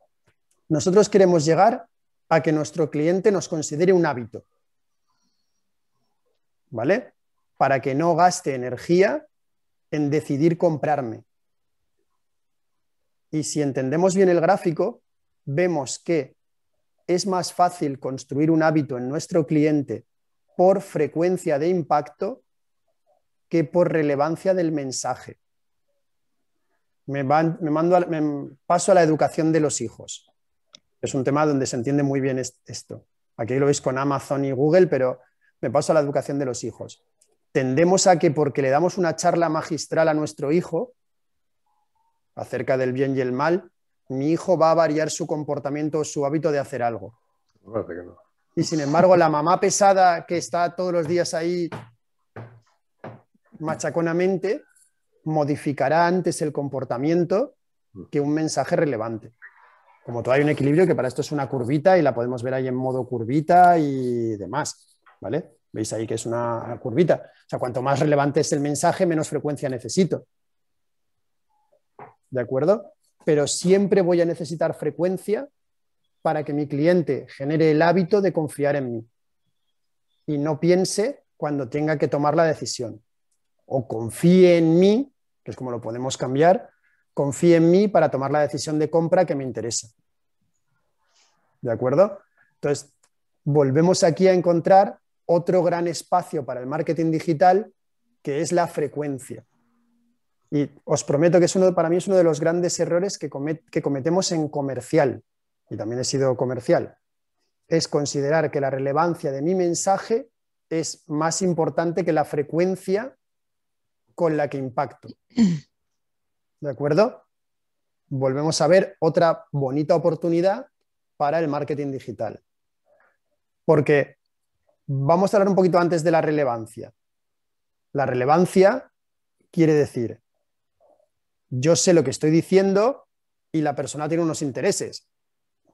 [SPEAKER 2] Nosotros queremos llegar a que nuestro cliente nos considere un hábito. ¿vale? Para que no gaste energía en decidir comprarme. Y si entendemos bien el gráfico, vemos que es más fácil construir un hábito en nuestro cliente por frecuencia de impacto que por relevancia del mensaje. Me, mando paso a la educación de los hijos. Es un tema donde se entiende muy bien esto. Aquí lo veis con Amazon y Google, pero me paso a la educación de los hijos. Tendemos a que porque le damos una charla magistral a nuestro hijo acerca del bien y el mal, mi hijo va a variar su comportamiento o su hábito de hacer algo. Y sin embargo, la mamá pesada que está todos los días ahí machaconamente modificará antes el comportamiento que un mensaje relevante. Como todo hay un equilibrio que para esto es una curvita y la podemos ver ahí en modo curvita y demás. ¿vale? Veis ahí que es una curvita. O sea, cuanto más relevante es el mensaje, menos frecuencia necesito. ¿De acuerdo? Pero siempre voy a necesitar frecuencia para que mi cliente genere el hábito de confiar en mí y no piense cuando tenga que tomar la decisión. O confíe en mí, que es como lo podemos cambiar, confíe en mí para tomar la decisión de compra que me interesa. ¿De acuerdo? Entonces, volvemos aquí a encontrar otro gran espacio para el marketing digital, que es la frecuencia. Y os prometo que es uno, para mí es uno de los grandes errores que, que cometemos en comercial, y también he sido comercial, es considerar que la relevancia de mi mensaje es más importante que la frecuencia con la que impacto. ¿De acuerdo? Volvemos a ver otra bonita oportunidad para el marketing digital. Porque Vamos a hablar un poquito antes de la relevancia. La relevancia quiere decir, yo sé lo que estoy diciendo y la persona tiene unos intereses,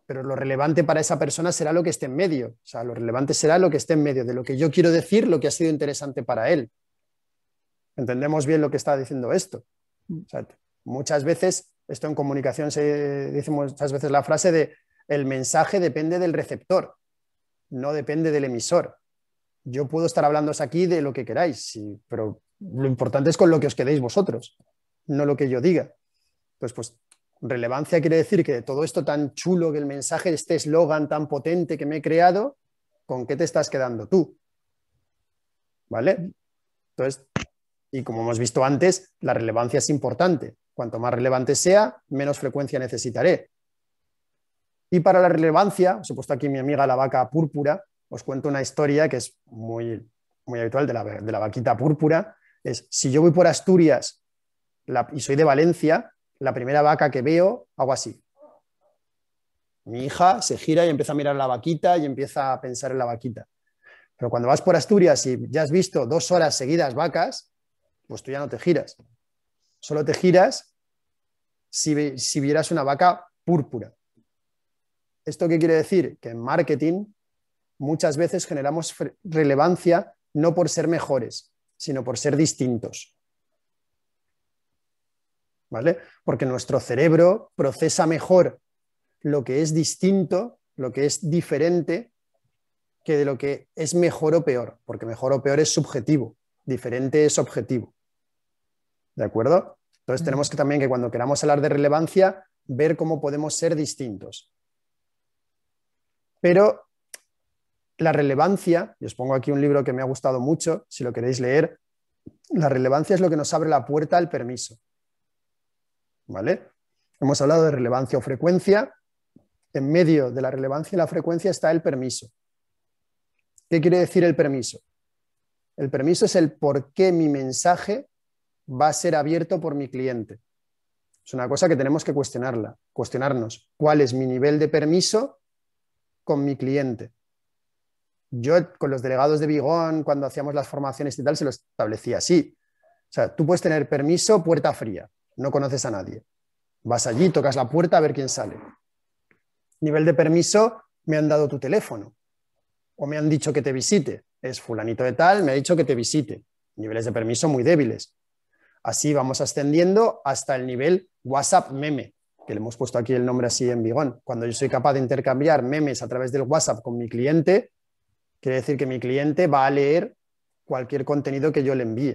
[SPEAKER 2] pero lo relevante para esa persona será lo que esté en medio. O sea, lo relevante será lo que esté en medio de lo que yo quiero decir, lo que ha sido interesante para él. Entendemos bien lo que está diciendo esto. Mm. muchas veces, esto en comunicación se dice muchas veces la frase de el mensaje depende del receptor, no depende del emisor yo puedo estar hablándoos aquí de lo que queráis, pero lo importante es con lo que os quedéis vosotros, no lo que yo diga. Pues, pues relevancia quiere decir que todo esto tan chulo, que el mensaje, este eslogan tan potente que me he creado, ¿con qué te estás quedando tú? ¿Vale? Entonces, y como hemos visto antes, la relevancia es importante. Cuanto más relevante sea, menos frecuencia necesitaré. Y para la relevancia, os he puesto aquí mi amiga la vaca púrpura, os cuento una historia que es muy, muy habitual de la, vaquita púrpura. Es, si yo voy por Asturias y soy de Valencia, la primera vaca que veo, hago así. Mi hija se gira y empieza a mirar la vaquita y empieza a pensar en la vaquita. Pero cuando vas por Asturias y ya has visto dos horas seguidas vacas, pues tú ya no te giras. Solo te giras si, si vieras una vaca púrpura. ¿Esto qué quiere decir? Que en marketing muchas veces generamos relevancia no por ser mejores, sino por ser distintos. ¿Vale? Porque nuestro cerebro procesa mejor lo que es distinto, lo que es diferente, que de lo que es mejor o peor, porque mejor o peor es subjetivo, diferente es objetivo. ¿De acuerdo? Entonces tenemos que también que cuando queramos hablar de relevancia, ver cómo podemos ser distintos. Pero la relevancia, y os pongo aquí un libro que me ha gustado mucho, si lo queréis leer, la relevancia es lo que nos abre la puerta al permiso. ¿Vale? Hemos hablado de relevancia o frecuencia. En medio de la relevancia y la frecuencia está el permiso. ¿Qué quiere decir el permiso? El permiso es el por qué mi mensaje va a ser abierto por mi cliente. Es una cosa que tenemos que cuestionarla, cuestionarnos. ¿Cuál es mi nivel de permiso con mi cliente? yo con los delegados de Bigón, cuando hacíamos las formaciones y tal, se lo establecía así. O sea, tú puedes tener permiso puerta fría, no conoces a nadie. Vas allí, tocas la puerta a ver quién sale. Nivel de permiso, me han dado tu teléfono o me han dicho que te visite. Es fulanito de tal, me ha dicho que te visite. Niveles de permiso muy débiles. Así vamos ascendiendo hasta el nivel WhatsApp meme, que le hemos puesto aquí el nombre así en bigón. Cuando yo soy capaz de intercambiar memes a través del WhatsApp con mi cliente, Quiere decir que mi cliente va a leer cualquier contenido que yo le envíe.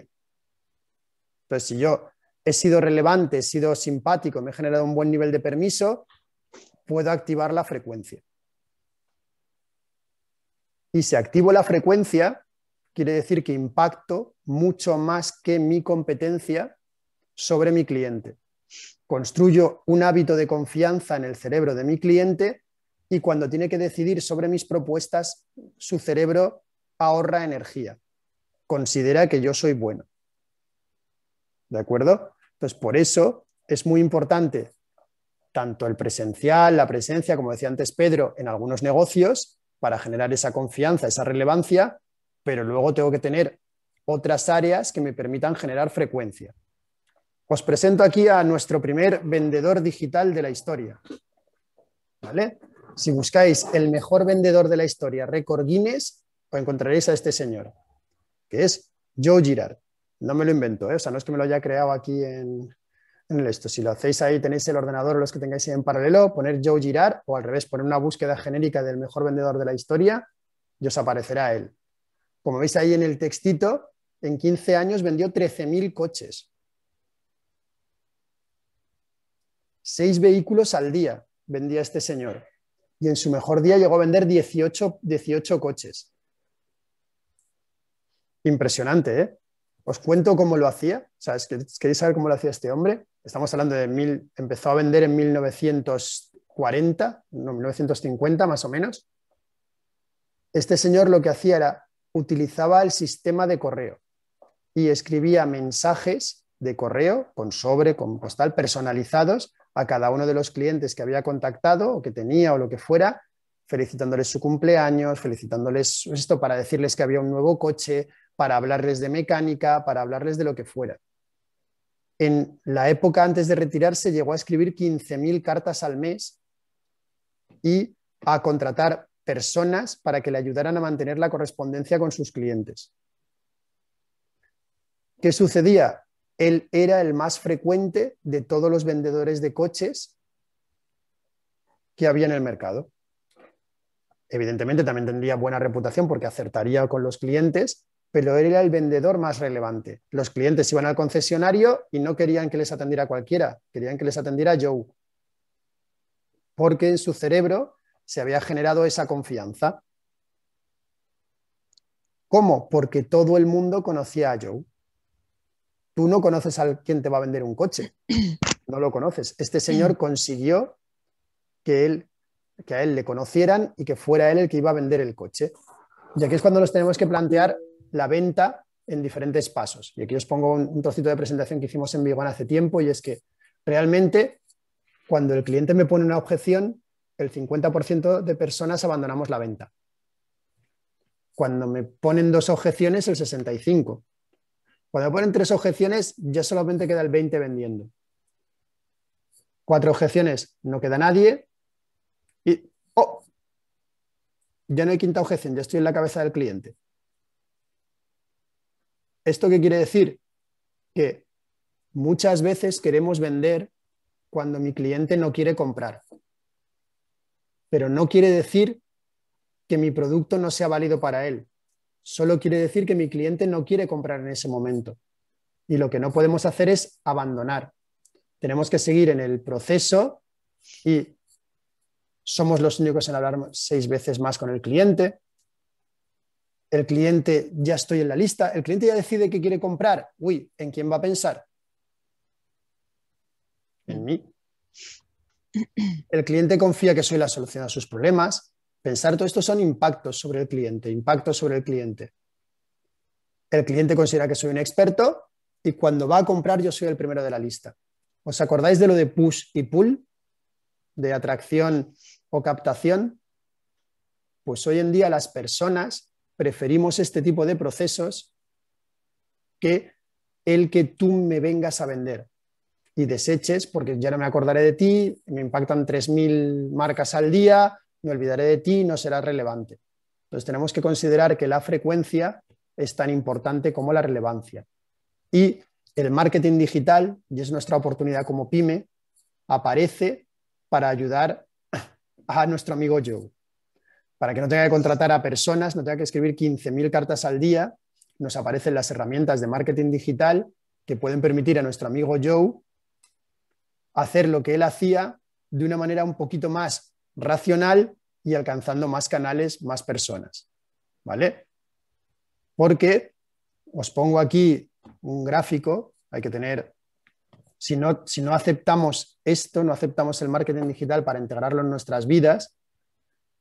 [SPEAKER 2] Entonces, si yo he sido relevante, he sido simpático, me he generado un buen nivel de permiso, puedo activar la frecuencia. Y si activo la frecuencia, quiere decir que impacto mucho más que mi competencia sobre mi cliente. Construyo un hábito de confianza en el cerebro de mi cliente y cuando tiene que decidir sobre mis propuestas, su cerebro ahorra energía, considera que yo soy bueno. ¿De acuerdo? Entonces, por eso es muy importante tanto el presencial, la presencia, como decía antes Pedro, en algunos negocios para generar esa confianza, esa relevancia, pero luego tengo que tener otras áreas que me permitan generar frecuencia. Os presento aquí a nuestro primer vendedor digital de la historia. ¿Vale? Si buscáis el mejor vendedor de la historia, récord Guinness, os encontraréis a este señor, que es Joe Girard. No me lo invento, ¿eh? o sea, no es que me lo haya creado aquí en, en esto. Si lo hacéis ahí, tenéis el ordenador los que tengáis ahí en paralelo, poner Joe Girard o al revés, poner una búsqueda genérica del mejor vendedor de la historia y os aparecerá él. Como veis ahí en el textito, en 15 años vendió 13.000 coches. Seis vehículos al día vendía este señor y en su mejor día llegó a vender 18, coches. Impresionante, ¿eh? Os cuento cómo lo hacía. O sea, ¿Queréis saber cómo lo hacía este hombre? Estamos hablando de mil, empezó a vender en 1940, 1950 más o menos. Este señor lo que hacía era utilizaba el sistema de correo y escribía mensajes de correo con sobre, con postal personalizados a cada uno de los clientes que había contactado o que tenía o lo que fuera, felicitándoles su cumpleaños, felicitándoles esto para decirles que había un nuevo coche, para hablarles de mecánica, para hablarles de lo que fuera. En la época antes de retirarse llegó a escribir 15.000 cartas al mes y a contratar personas para que le ayudaran a mantener la correspondencia con sus clientes. ¿Qué sucedía? Él era el más frecuente de todos los vendedores de coches que había en el mercado. Evidentemente también tendría buena reputación porque acertaría con los clientes, pero él era el vendedor más relevante. Los clientes iban al concesionario y no querían que les atendiera cualquiera, querían que les atendiera Joe, porque en su cerebro se había generado esa confianza. ¿Cómo? Porque todo el mundo conocía a Joe. Tú no conoces a quien te va a vender un coche, no lo conoces. Este señor consiguió que, él, que a él le conocieran y que fuera él el que iba a vender el coche. Y aquí es cuando nos tenemos que plantear la venta en diferentes pasos. Y aquí os pongo un, trocito de presentación que hicimos en Vigón hace tiempo y es que realmente cuando el cliente me pone una objeción, el 50% de personas abandonamos la venta. Cuando me ponen dos objeciones, el 65%. Cuando ponen tres objeciones, ya solamente queda el 20 vendiendo. Cuatro objeciones, no queda nadie. Y, oh, ya no hay quinta objeción, ya estoy en la cabeza del cliente. ¿Esto qué quiere decir? Que muchas veces queremos vender cuando mi cliente no quiere comprar. Pero no quiere decir que mi producto no sea válido para él. Solo quiere decir que mi cliente no quiere comprar en ese momento. Y lo que no podemos hacer es abandonar. Tenemos que seguir en el proceso y somos los únicos en hablar seis veces más con el cliente. El cliente ya estoy en la lista, el cliente ya decide que quiere comprar. Uy, ¿en quién va a pensar? En mí. El cliente confía que soy la solución a sus problemas, Pensar todo esto son impactos sobre el cliente, impactos sobre el cliente. El cliente considera que soy un experto y cuando va a comprar yo soy el primero de la lista. ¿Os acordáis de lo de push y pull? De atracción o captación. Pues hoy en día las personas preferimos este tipo de procesos que el que tú me vengas a vender y deseches porque ya no me acordaré de ti, me impactan 3.000 marcas al día, me olvidaré de ti, no será relevante. Entonces tenemos que considerar que la frecuencia es tan importante como la relevancia. Y el marketing digital, y es nuestra oportunidad como pyme, aparece para ayudar a nuestro amigo Joe, para que no tenga que contratar a personas, no tenga que escribir 15.000 cartas al día, nos aparecen las herramientas de marketing digital que pueden permitir a nuestro amigo Joe hacer lo que él hacía de una manera un poquito más racional y alcanzando más canales, más personas. ¿Vale? Porque os pongo aquí un gráfico, hay que tener, si no, si no aceptamos esto, no aceptamos el marketing digital para integrarlo en nuestras vidas,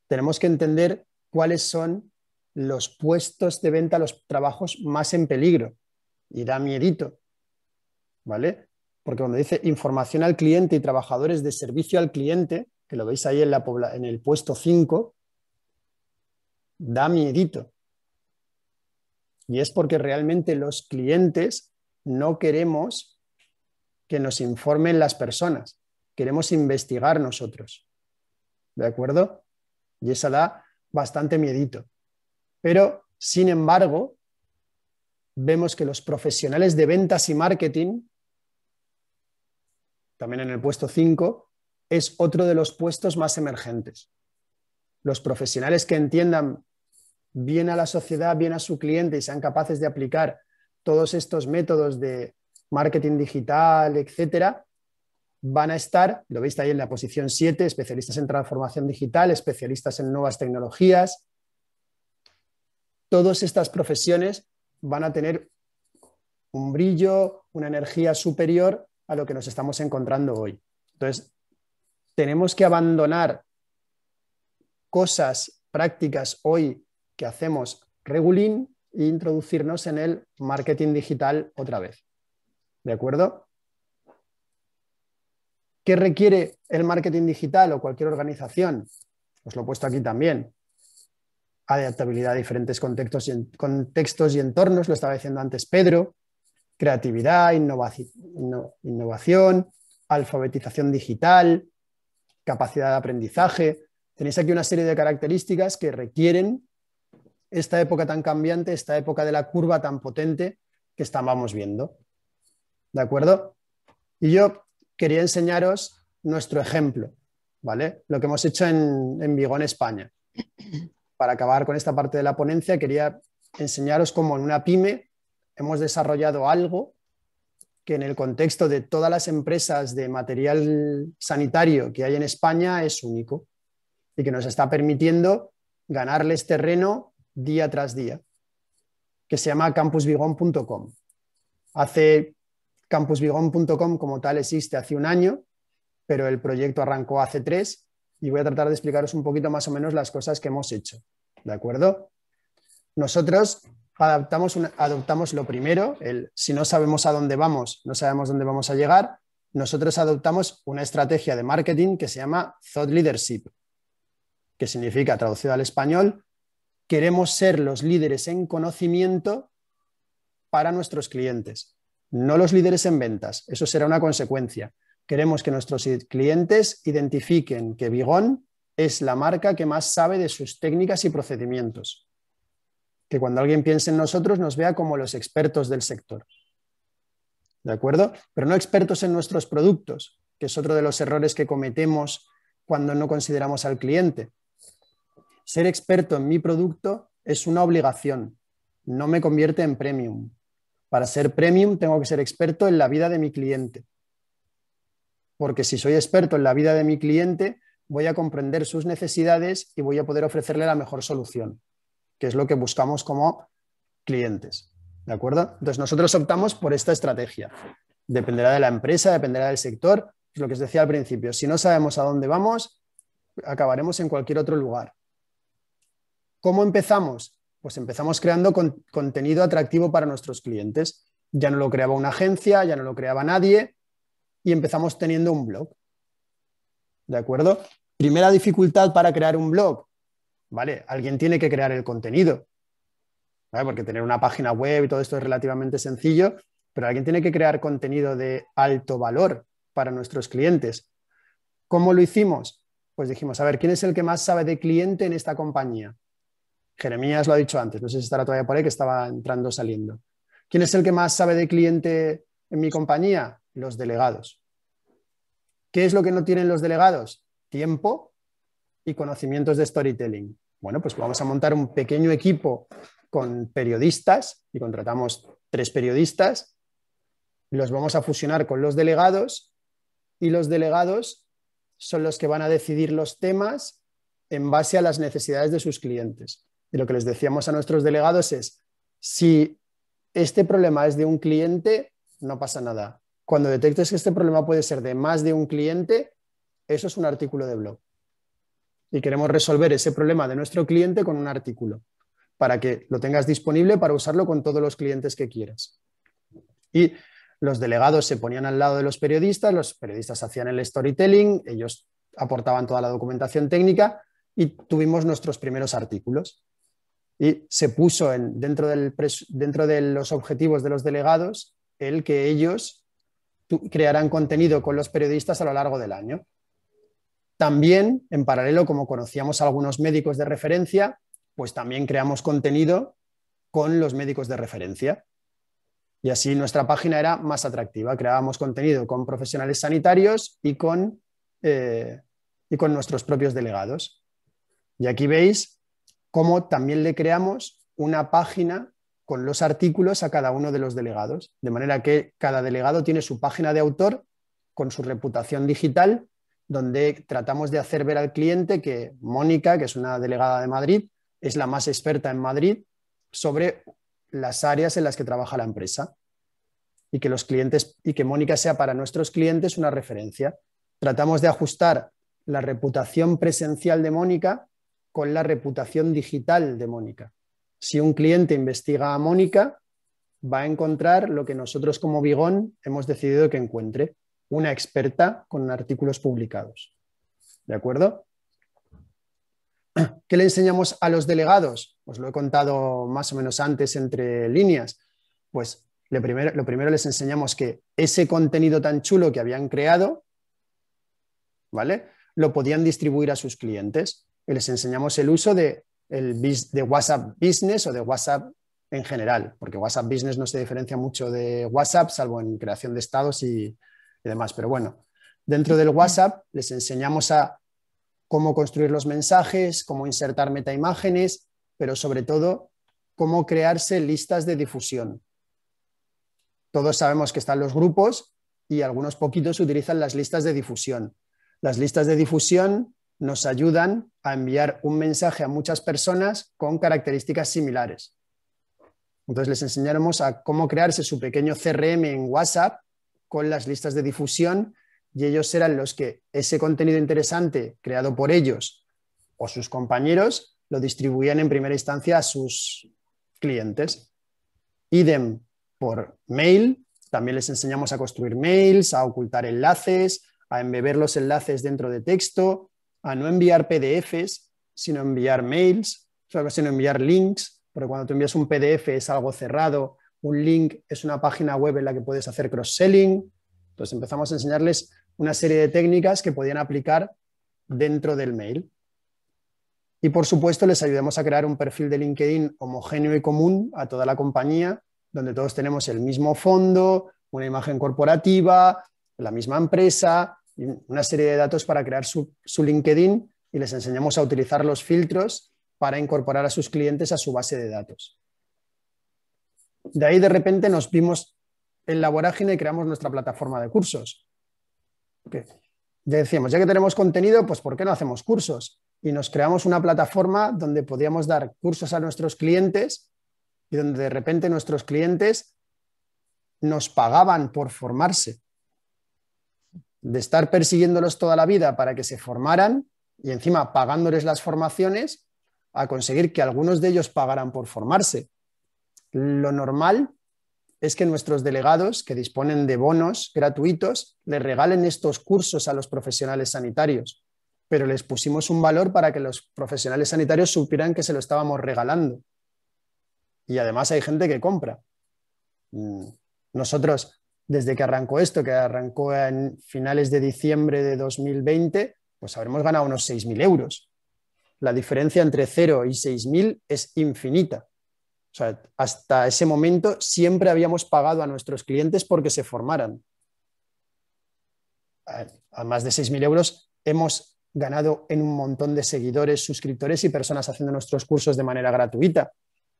[SPEAKER 2] tenemos que entender cuáles son los puestos de venta, los trabajos más en peligro. Y da miedito, ¿vale? Porque cuando dice información al cliente y trabajadores de servicio al cliente, que lo veis ahí en, la, en el puesto 5, da miedito. Y es porque realmente los clientes no queremos que nos informen las personas, queremos investigar nosotros. ¿De acuerdo? Y esa da bastante miedito. Pero, sin embargo, vemos que los profesionales de ventas y marketing, también en el puesto 5, es otro de los puestos más emergentes. Los profesionales que entiendan bien a la sociedad, bien a su cliente y sean capaces de aplicar todos estos métodos de marketing digital, etcétera, van a estar, lo veis ahí en la posición 7, especialistas en transformación digital, especialistas en nuevas tecnologías. Todas estas profesiones van a tener un brillo, una energía superior a lo que nos estamos encontrando hoy. Entonces, tenemos que abandonar cosas, prácticas hoy que hacemos regulín e introducirnos en el marketing digital otra vez. ¿De acuerdo? ¿Qué requiere el marketing digital o cualquier organización? Os lo he puesto aquí también. Adaptabilidad a diferentes contextos y, contextos y entornos, lo estaba diciendo antes Pedro. Creatividad, innovación, alfabetización digital, capacidad de aprendizaje. Tenéis aquí una serie de características que requieren esta época tan cambiante, esta época de la curva tan potente que estábamos viendo. ¿De acuerdo? Y yo quería enseñaros nuestro ejemplo, ¿vale? Lo que hemos hecho en, en España. Para acabar con esta parte de la ponencia, quería enseñaros cómo en una pyme hemos desarrollado algo que en el contexto de todas las empresas de material sanitario que hay en España es único y que nos está permitiendo ganarles terreno día tras día, que se llama CampusVigón.com Hace campusbigón.com como tal existe hace un año, pero el proyecto arrancó hace tres y voy a tratar de explicaros un poquito más o menos las cosas que hemos hecho. ¿De acuerdo? Nosotros adoptamos lo primero, el, si no sabemos a dónde vamos, no sabemos dónde vamos a llegar, nosotros adoptamos una estrategia de marketing que se llama Thought Leadership, que significa, traducido al español, queremos ser los líderes en conocimiento para nuestros clientes, no los líderes en ventas, eso será una consecuencia. Queremos que nuestros clientes identifiquen que Bigón es la marca que más sabe de sus técnicas y procedimientos que cuando alguien piense en nosotros nos vea como los expertos del sector. ¿De acuerdo? Pero no expertos en nuestros productos, que es otro de los errores que cometemos cuando no consideramos al cliente. Ser experto en mi producto es una obligación, no me convierte en premium. Para ser premium tengo que ser experto en la vida de mi cliente. Porque si soy experto en la vida de mi cliente, voy a comprender sus necesidades y voy a poder ofrecerle la mejor solución que es lo que buscamos como clientes. ¿De acuerdo? Entonces nosotros optamos por esta estrategia. Dependerá de la empresa, dependerá del sector, es pues lo que os decía al principio. Si no sabemos a dónde vamos, acabaremos en cualquier otro lugar. ¿Cómo empezamos? Pues empezamos creando contenido atractivo para nuestros clientes. Ya no lo creaba una agencia, ya no lo creaba nadie y empezamos teniendo un blog. ¿De acuerdo? Primera dificultad para crear un blog, ¿vale? Alguien tiene que crear el contenido, Porque tener una página web y todo esto es relativamente sencillo, pero alguien tiene que crear contenido de alto valor para nuestros clientes. ¿Cómo lo hicimos? Pues dijimos, a ver, ¿quién es el que más sabe de cliente en esta compañía? Jeremías lo ha dicho antes, no sé si estará todavía por ahí, que estaba entrando, saliendo. ¿Quién es el que más sabe de cliente en mi compañía? Los delegados. ¿Qué es lo que no tienen los delegados? Tiempo y conocimientos de storytelling. Bueno, pues vamos a montar un pequeño equipo con periodistas y contratamos tres periodistas, los vamos a fusionar con los delegados y los delegados son los que van a decidir los temas en base a las necesidades de sus clientes. Y lo que les decíamos a nuestros delegados es, si este problema es de un cliente, no pasa nada. Cuando detectes que este problema puede ser de más de un cliente, eso es un artículo de blog y queremos resolver ese problema de nuestro cliente con un artículo para que lo tengas disponible para usarlo con todos los clientes que quieras. Y los delegados se ponían al lado de los periodistas, los periodistas hacían el storytelling, ellos aportaban toda la documentación técnica y tuvimos nuestros primeros artículos. Y se puso en, dentro, del, dentro de los objetivos de los delegados el que ellos crearán contenido con los periodistas a lo largo del año. También, en paralelo, como conocíamos a algunos médicos de referencia, pues también creamos contenido con los médicos de referencia. Y así nuestra página era más atractiva. Creábamos contenido con profesionales sanitarios y con, eh, y con nuestros propios delegados. Y aquí veis cómo también le creamos una página con los artículos a cada uno de los delegados. De manera que cada delegado tiene su página de autor con su reputación digital donde tratamos de hacer ver al cliente que Mónica, que es una delegada de Madrid, es la más experta en Madrid sobre las áreas en las que trabaja la empresa y que los clientes y que Mónica sea para nuestros clientes una referencia. Tratamos de ajustar la reputación presencial de Mónica con la reputación digital de Mónica. Si un cliente investiga a Mónica, va a encontrar lo que nosotros como Bigón hemos decidido que encuentre una experta con artículos publicados. ¿De acuerdo? ¿Qué le enseñamos a los delegados? Os pues lo he contado más o menos antes entre líneas. Pues lo primero, lo primero les enseñamos que ese contenido tan chulo que habían creado, ¿vale? Lo podían distribuir a sus clientes. Y les enseñamos el uso de, de WhatsApp Business o de WhatsApp en general, porque WhatsApp Business no se diferencia mucho de WhatsApp, salvo en creación de estados y, y demás. Pero bueno, dentro del WhatsApp les enseñamos a cómo construir los mensajes, cómo insertar metaimágenes, pero sobre todo cómo crearse listas de difusión. Todos sabemos que están los grupos y algunos poquitos utilizan las listas de difusión. Las listas de difusión nos ayudan a enviar un mensaje a muchas personas con características similares. Entonces les enseñaremos a cómo crearse su pequeño CRM en WhatsApp con las listas de difusión y ellos eran los que ese contenido interesante creado por ellos o sus compañeros lo distribuían en primera instancia a sus clientes. Idem por mail, también les enseñamos a construir mails, a ocultar enlaces, a embeber los enlaces dentro de texto, a no enviar PDFs, sino enviar mails, sino enviar links, porque cuando tú envías un PDF es algo cerrado un link es una página web en la que puedes hacer cross-selling. Entonces empezamos a enseñarles una serie de técnicas que podían aplicar dentro del mail. Y por supuesto les ayudamos a crear un perfil de LinkedIn homogéneo y común a toda la compañía, donde todos tenemos el mismo fondo, una imagen corporativa, la misma empresa, una serie de datos para crear su LinkedIn y les enseñamos a utilizar los filtros para incorporar a sus clientes a su base de datos. De ahí de repente nos vimos en la vorágine y creamos nuestra plataforma de cursos. decíamos, ya que tenemos contenido, pues ¿por qué no hacemos cursos? Y nos creamos una plataforma donde podíamos dar cursos a nuestros clientes y donde de repente nuestros clientes nos pagaban por formarse. De estar persiguiéndolos toda la vida para que se formaran y encima pagándoles las formaciones, a conseguir que algunos de ellos pagaran por formarse. Lo normal es que nuestros delegados, que disponen de bonos gratuitos, le regalen estos cursos a los profesionales sanitarios, pero les pusimos un valor para que los profesionales sanitarios supieran que se lo estábamos regalando. Y además hay gente que compra. Mm, nosotros, desde que arrancó esto, que arrancó en finales de diciembre de 2020, pues habremos ganado unos 6.000 euros. La diferencia entre 0 y 6.000 es infinita hasta ese momento siempre habíamos pagado a nuestros clientes porque se formaran. A más de 6.000 euros hemos ganado en un montón de seguidores, suscriptores y personas haciendo nuestros cursos de manera gratuita,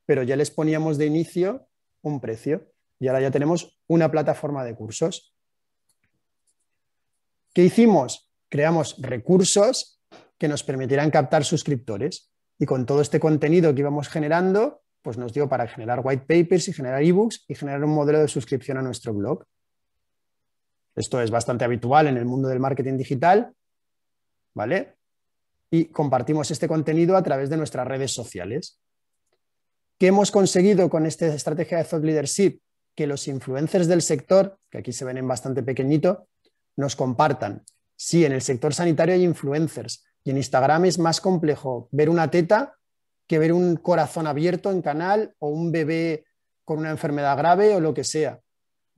[SPEAKER 2] pero ya les poníamos de inicio un precio y ahora ya tenemos una plataforma de cursos. ¿Qué hicimos? Creamos recursos que nos permitirán captar suscriptores y con todo este contenido que íbamos generando pues nos dio para generar white papers y generar ebooks y generar un modelo de suscripción a nuestro blog. Esto es bastante habitual en el mundo del marketing digital, ¿vale? Y compartimos este contenido a través de nuestras redes sociales. ¿Qué hemos conseguido con esta estrategia de Thought Leadership? Que los influencers del sector, que aquí se ven en bastante pequeñito, nos compartan. Sí, en el sector sanitario hay influencers y en Instagram es más complejo ver una teta que ver un corazón abierto en canal o un bebé con una enfermedad grave o lo que sea.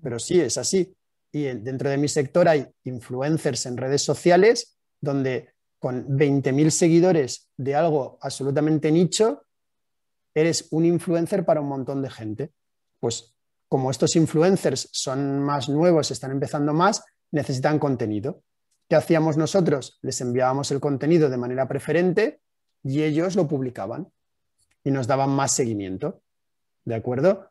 [SPEAKER 2] Pero sí, es así. Y dentro de mi sector hay influencers en redes sociales donde con 20.000 seguidores de algo absolutamente nicho, eres un influencer para un montón de gente. Pues como estos influencers son más nuevos, están empezando más, necesitan contenido. ¿Qué hacíamos nosotros? Les enviábamos el contenido de manera preferente y ellos lo publicaban y nos daban más seguimiento. ¿De acuerdo?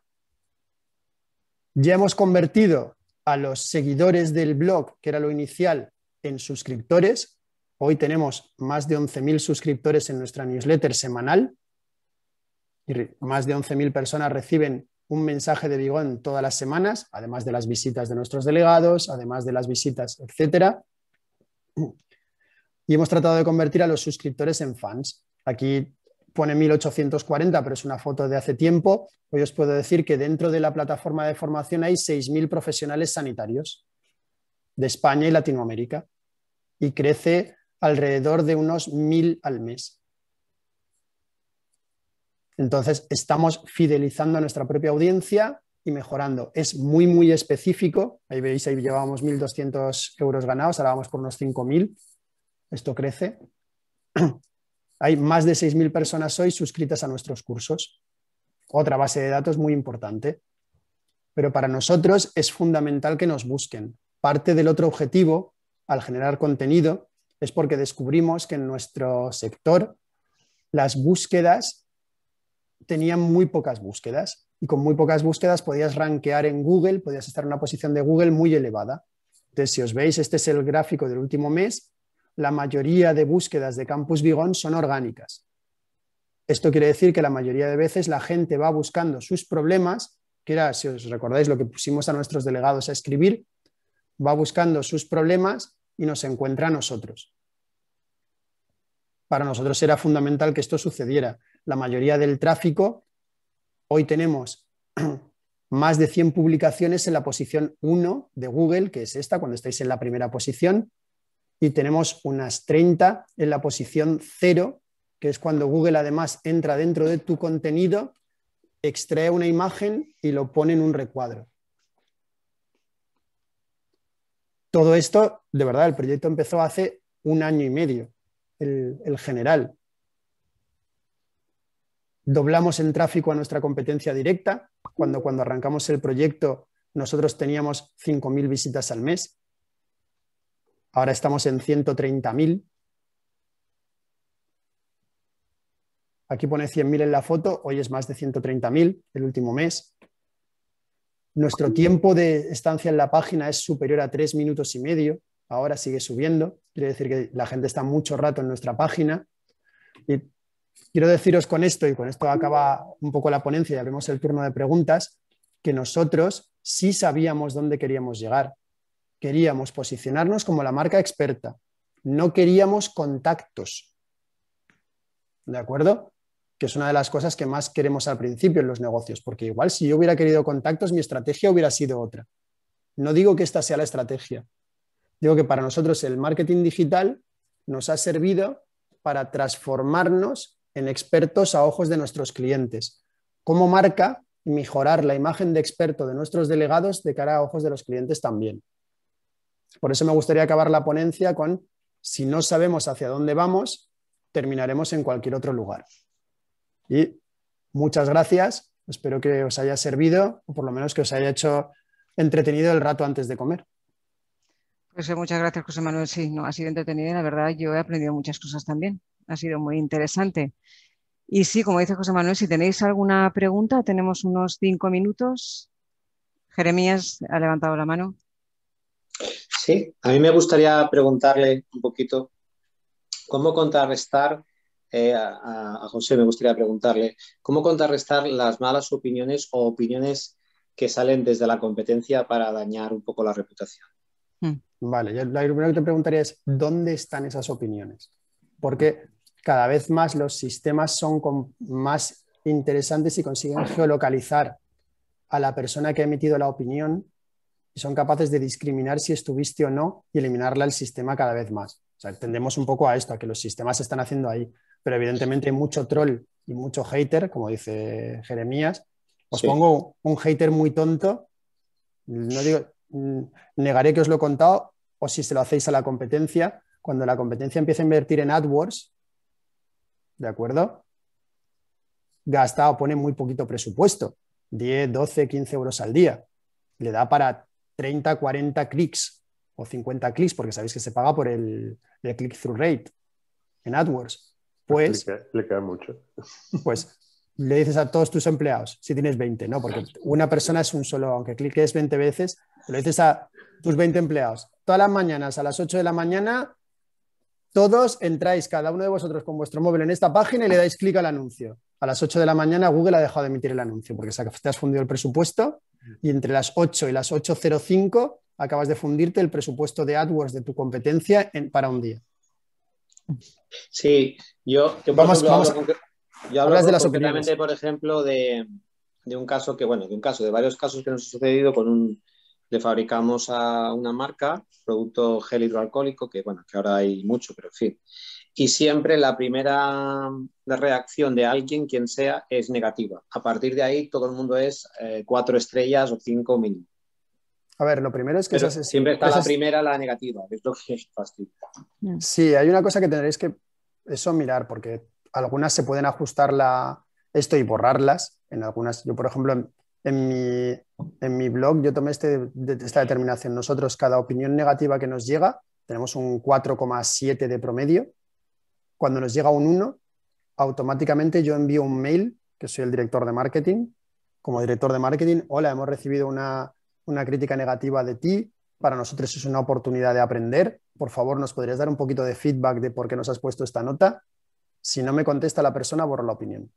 [SPEAKER 2] Ya hemos convertido a los seguidores del blog, que era lo inicial, en suscriptores. Hoy tenemos más de 11.000 suscriptores en nuestra newsletter semanal. Y más de 11.000 personas reciben un mensaje de Bigón todas las semanas, además de las visitas de nuestros delegados, además de las visitas, etc. Y hemos tratado de convertir a los suscriptores en fans. Aquí pone 1840, pero es una foto de hace tiempo, hoy os puedo decir que dentro de la plataforma de formación hay 6.000 profesionales sanitarios de España y Latinoamérica y crece alrededor de unos 1.000 al mes. Entonces, estamos fidelizando a nuestra propia audiencia y mejorando. Es muy, muy específico. Ahí veis, ahí llevábamos 1.200 euros ganados, ahora vamos por unos 5.000. Esto crece. Hay más de 6.000 personas hoy suscritas a nuestros cursos. Otra base de datos muy importante. Pero para nosotros es fundamental que nos busquen. Parte del otro objetivo, al generar contenido, es porque descubrimos que en nuestro sector las búsquedas tenían muy pocas búsquedas y con muy pocas búsquedas podías rankear en Google, podías estar en una posición de Google muy elevada. Entonces, si os veis, este es el gráfico del último mes la mayoría de búsquedas de Campus Vigón son orgánicas. Esto quiere decir que la mayoría de veces la gente va buscando sus problemas, que era, si os recordáis, lo que pusimos a nuestros delegados a escribir, va buscando sus problemas y nos encuentra a nosotros. Para nosotros era fundamental que esto sucediera. La mayoría del tráfico, hoy tenemos más de 100 publicaciones en la posición 1 de Google, que es esta, cuando estáis en la primera posición, y tenemos unas 30 en la posición 0, que es cuando Google además entra dentro de tu contenido, extrae una imagen y lo pone en un recuadro. Todo esto, de verdad, el proyecto empezó hace un año y medio, el, general. Doblamos el tráfico a nuestra competencia directa. Cuando, cuando arrancamos el proyecto, nosotros teníamos 5.000 visitas al mes Ahora estamos en 130.000. Aquí pone 100.000 en la foto, hoy es más de 130.000 el último mes. Nuestro tiempo de estancia en la página es superior a tres minutos y medio, ahora sigue subiendo, quiere decir que la gente está mucho rato en nuestra página. Y quiero deciros con esto, y con esto acaba un poco la ponencia y abrimos el turno de preguntas, que nosotros sí sabíamos dónde queríamos llegar queríamos posicionarnos como la marca experta. No queríamos contactos. ¿De acuerdo? Que es una de las cosas que más queremos al principio en los negocios, porque igual si yo hubiera querido contactos, mi estrategia hubiera sido otra. No digo que esta sea la estrategia. Digo que para nosotros el marketing digital nos ha servido para transformarnos en expertos a ojos de nuestros clientes. Como marca, mejorar la imagen de experto de nuestros delegados de cara a ojos de los clientes también. Por eso me gustaría acabar la ponencia con, si no sabemos hacia dónde vamos, terminaremos en cualquier otro lugar. Y muchas gracias, espero que os haya servido o por lo menos que os haya hecho entretenido el rato antes de comer.
[SPEAKER 1] Pues, eh, muchas gracias, José Manuel. Sí, no, ha sido entretenido y la verdad yo he aprendido muchas cosas también. Ha sido muy interesante. Y sí, como dice José Manuel, si tenéis alguna pregunta, tenemos unos cinco minutos. Jeremías ha levantado la mano.
[SPEAKER 4] Sí, a mí me gustaría preguntarle un poquito cómo contrarrestar, eh, a, José me gustaría preguntarle, cómo contrarrestar las malas opiniones o opiniones que salen desde la competencia para dañar un poco la
[SPEAKER 2] reputación. Hmm. Vale, yo lo primero que te preguntaría es, ¿dónde están esas opiniones? Porque cada vez más los sistemas son más interesantes y consiguen geolocalizar a la persona que ha emitido la opinión y son capaces de discriminar si estuviste o no y eliminarla el sistema cada vez más. O sea, tendemos un poco a esto, a que los sistemas se están haciendo ahí, pero evidentemente hay mucho troll y mucho hater, como dice Jeremías. Os pongo un hater muy tonto, no digo, mm, negaré que os lo he contado, o si se lo hacéis a la competencia, cuando la competencia empieza a invertir en AdWords, ¿de acuerdo? Gasta o pone muy poquito presupuesto, 10, 12, 15 euros al día. Le da para 30, 40 clics o 50 clics, porque sabéis que se paga por el, click-through rate en AdWords, pues...
[SPEAKER 5] Le, queda mucho.
[SPEAKER 2] Pues le dices a todos tus empleados, si tienes 20, ¿no? Porque una persona es un solo, aunque cliques 20 veces, le dices a tus 20 empleados, todas las mañanas a las 8 de la mañana, todos entráis, cada uno de vosotros con vuestro móvil en esta página y le dais clic al anuncio a las 8 de la mañana Google ha dejado de emitir el anuncio porque te has fundido el presupuesto y entre las 8 y las 8.05 acabas de fundirte el presupuesto de AdWords de tu competencia para un día.
[SPEAKER 4] Sí, yo... vamos, hablas
[SPEAKER 2] de la
[SPEAKER 4] por ejemplo, de, un caso que, bueno, de un caso, de varios casos que nos ha sucedido con un... Le fabricamos a una marca, producto gel hidroalcohólico, que bueno, que ahora hay mucho, pero en fin y siempre la primera reacción de alguien, quien sea, es negativa. A partir de ahí todo el mundo es eh, cuatro estrellas o cinco mínimo.
[SPEAKER 2] A ver, lo primero es que... siempre está la
[SPEAKER 4] primera, la negativa, es lo que
[SPEAKER 2] mm. Sí, hay una cosa que tendréis que eso mirar, porque algunas se pueden ajustar la, esto y borrarlas. En algunas, yo por ejemplo, en, mi, en mi, blog yo tomé este, esta determinación. Nosotros cada opinión negativa que nos llega, tenemos un 4,7 de promedio cuando nos llega un 1, automáticamente yo envío un mail, que soy el director de marketing, como director de marketing, hola, hemos recibido una, una crítica negativa de ti, para nosotros es una oportunidad de aprender, por favor, ¿nos podrías dar un poquito de feedback de por qué nos has puesto esta nota? Si no me contesta la persona, borro la opinión.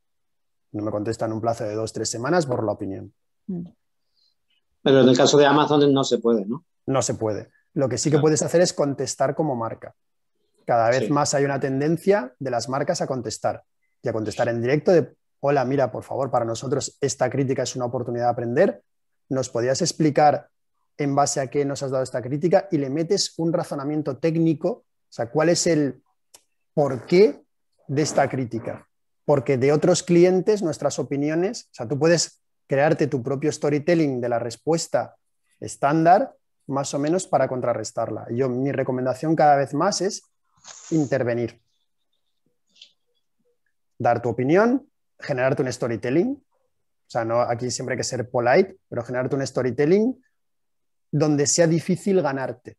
[SPEAKER 2] No me contesta en un plazo de dos, tres semanas, borro la opinión. Mm.
[SPEAKER 4] Pero en el caso de Amazon
[SPEAKER 2] no se puede, ¿no? No se puede. Lo que sí que ah. puedes hacer es contestar como marca. Cada vez más hay una tendencia de las marcas a contestar y a contestar en directo de, hola, mira, por favor, para nosotros esta crítica es una oportunidad de aprender. ¿Nos podías explicar en base a qué nos has dado esta crítica? Y le metes un razonamiento técnico, o sea, ¿cuál es el qué de esta crítica? Porque de otros clientes, nuestras opiniones, o sea, tú puedes crearte tu propio storytelling de la respuesta estándar, más o menos para contrarrestarla. Yo, mi recomendación cada vez más es intervenir, dar tu opinión, generarte un storytelling. O sea, no, aquí siempre hay que ser polite, pero generarte un storytelling donde sea difícil ganarte.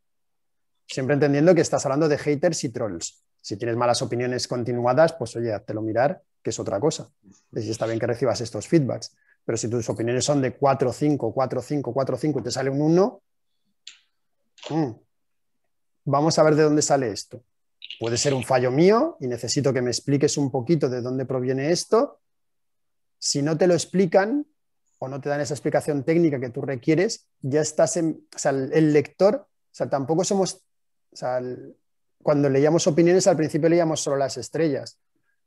[SPEAKER 2] Siempre entendiendo que estás hablando de haters y trolls. Si tienes malas opiniones continuadas, pues oye, lo mirar, que es otra cosa. Si está bien que recibas estos feedbacks. Pero si tus opiniones son de 4, 5, 4, 5, 4, 5 y te sale un 1, mm, vamos a ver de dónde sale esto puede ser un fallo mío y necesito que me expliques un poquito de dónde proviene esto. Si no te lo explican o no te dan esa explicación técnica que tú requieres, ya estás en, o sea, el, lector, o sea, tampoco somos, o sea, cuando leíamos opiniones al principio leíamos solo las estrellas.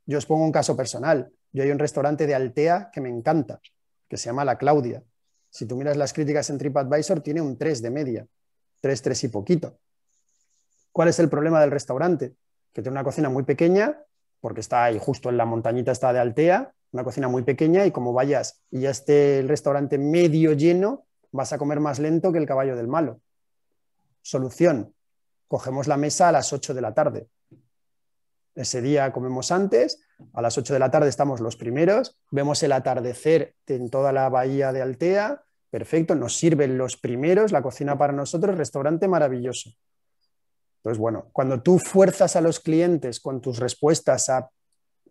[SPEAKER 2] Yo os pongo un caso personal. Yo hay un restaurante de Altea que me encanta, que se llama La Claudia. Si tú miras las críticas en TripAdvisor, tiene un 3 de media, 3, 3 y poquito. ¿Cuál es el problema del restaurante? Que tiene una cocina muy pequeña, porque está ahí justo en la montañita está de Altea, una cocina muy pequeña y como vayas y ya esté el restaurante medio lleno, vas a comer más lento que el caballo del malo. Solución, cogemos la mesa a las 8 de la tarde. Ese día comemos antes, a las 8 de la tarde estamos los primeros, vemos el atardecer en toda la bahía de Altea, perfecto, nos sirven los primeros, la cocina para nosotros, restaurante maravilloso. Entonces, bueno, cuando tú fuerzas a los clientes con tus respuestas a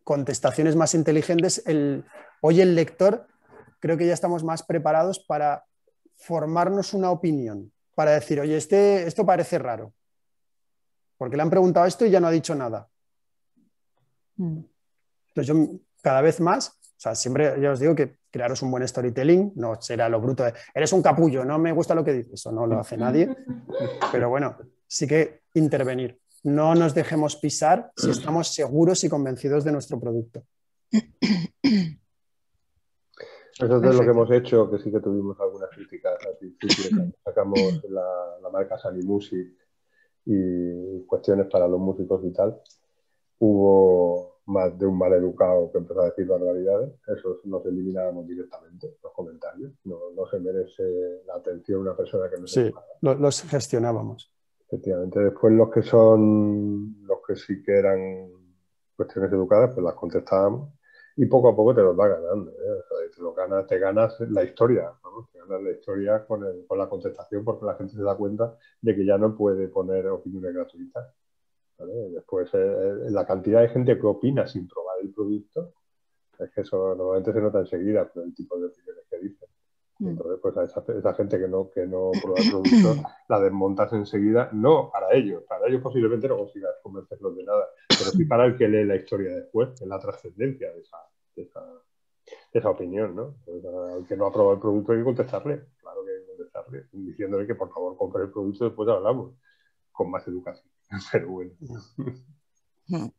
[SPEAKER 2] contestaciones más inteligentes, el, hoy el lector creo que ya estamos más preparados para formarnos una opinión, para decir, oye, este, esto parece raro, porque le han preguntado esto y ya no ha dicho nada. Mm. Entonces yo cada vez más, o sea, siempre yo os digo que crearos un buen storytelling, no será lo bruto, de, eres un capullo, no me gusta lo que dices, o no lo hace nadie, pero bueno, sí que intervenir. No nos dejemos pisar si mm. estamos seguros y convencidos de nuestro producto. Eso es lo que
[SPEAKER 5] hemos hecho, que sí que tuvimos algunas críticas sacamos la, marca Sally Music y cuestiones para los músicos y tal, hubo más de un mal educado que empezó a decir barbaridades, eso nos eliminábamos directamente, los comentarios. No, se merece la atención una persona que
[SPEAKER 2] no se Sí, los gestionábamos.
[SPEAKER 5] Efectivamente, después los que son, los que sí que eran cuestiones educadas, pues las contestábamos y poco a poco te los va ganando.
[SPEAKER 2] ¿eh? te, lo
[SPEAKER 5] ganas, te ganas la historia, te ganas la historia con, la contestación porque la gente se da cuenta de que ya no puede poner opiniones gratuitas. Después, eh, eh, la cantidad de gente que opina sin probar el producto, es que eso normalmente se nota enseguida por el tipo de opiniones que dicen. Mm. Entonces, pues a esa, gente que no, que prueba el producto, la desmontas enseguida, no para ellos, para ellos posiblemente no consigas convencerlos de nada, pero sí para el que lee la historia después, en la trascendencia de esa, opinión, ¿no? al que no ha probado el producto hay que contestarle, claro que hay que contestarle, diciéndole que por favor compre el producto y después hablamos, con más educación, pero bueno.
[SPEAKER 2] Mm.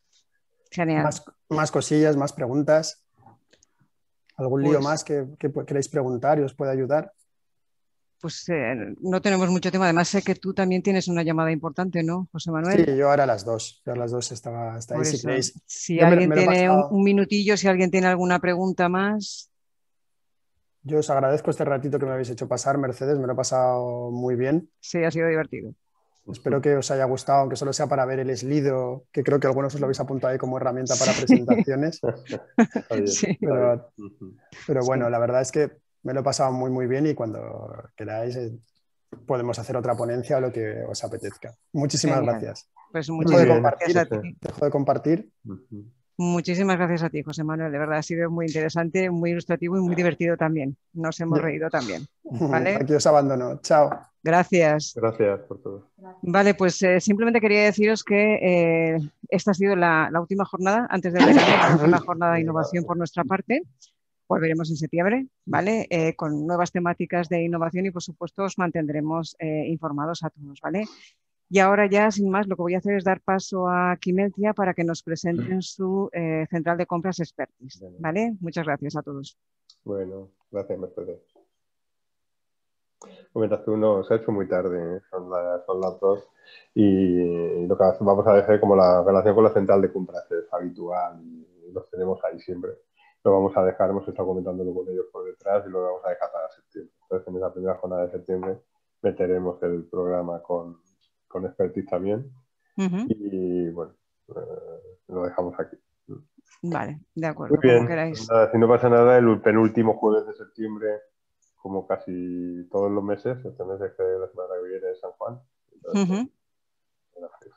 [SPEAKER 2] Genial. Más, más cosillas, más preguntas. ¿Algún lío pues más que, queréis preguntar y os puede ayudar? Pues eh,
[SPEAKER 1] no tenemos mucho tema. Además, sé que tú también tienes una llamada importante, ¿no, José Manuel? Sí,
[SPEAKER 2] yo ahora a las dos. las dos estaba si alguien tiene un,
[SPEAKER 1] un minutillo, si alguien tiene alguna pregunta más.
[SPEAKER 2] Yo os agradezco este ratito que me habéis hecho pasar, Mercedes. Me lo he pasado muy bien. Sí, ha sido divertido. Espero que os haya gustado, aunque solo sea para ver el slido, que creo que algunos os lo habéis apuntado ahí como herramienta para presentaciones. pero, bueno, la verdad es que me lo he pasado muy, muy bien y cuando queráis eh, podemos hacer otra ponencia o lo que os apetezca. Muchísimas gracias. Pues Dejo de compartir. Dejo de compartir.
[SPEAKER 1] Muchísimas gracias a ti, José Manuel. De verdad ha sido muy interesante, muy ilustrativo y muy divertido también. Nos hemos reído también. Aquí
[SPEAKER 2] os abandono. Chao.
[SPEAKER 1] Gracias.
[SPEAKER 2] Gracias por todo.
[SPEAKER 1] Vale, pues eh, simplemente quería deciros que eh, esta ha sido la, última jornada, antes de la, jornada de innovación por pues. nuestra parte. Volveremos en septiembre, ¿vale? Eh, con nuevas temáticas de innovación y, por supuesto, os mantendremos informados a todos, ¿vale? Y ahora ya, sin más, lo que voy a hacer es dar paso a Quimeltia para que nos presenten mm. su eh, central de compras Expertis. ¿Vale? Muchas gracias a todos. Bueno,
[SPEAKER 5] gracias Mercedes. Comentas tú, no, se ha hecho muy tarde, ¿eh? son, las dos y lo que vamos a dejar como la relación con la central de compras es habitual los tenemos ahí siempre. Lo vamos a dejar, hemos estado comentándolo con ellos por detrás y lo vamos a dejar para septiembre. Entonces en esa primera jornada de septiembre meteremos el programa con, con expertise también. Y bueno, eh, lo dejamos aquí.
[SPEAKER 1] Vale, de acuerdo. Muy Queráis. Pues si
[SPEAKER 5] no pasa nada, el penúltimo jueves de septiembre, como casi todos los meses, este mes es la semana que viene es San Juan, entonces,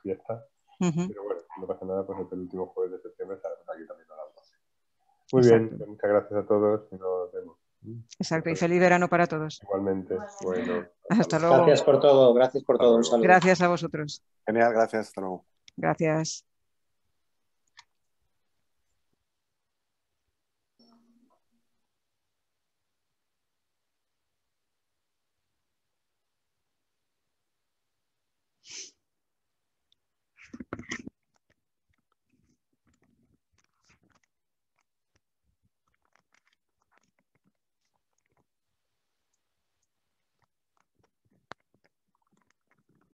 [SPEAKER 5] fiesta. Pero bueno, si no pasa nada, pues el penúltimo jueves de septiembre estaremos aquí también a las 12. Muy bien,
[SPEAKER 1] muchas gracias a todos y nos vemos. Exacto, y feliz verano para todos. Igualmente. Bueno. Hasta luego. Gracias por
[SPEAKER 4] todo, gracias por todo. Gracias
[SPEAKER 1] a vosotros.
[SPEAKER 4] Genial, gracias, hasta luego.
[SPEAKER 1] Gracias.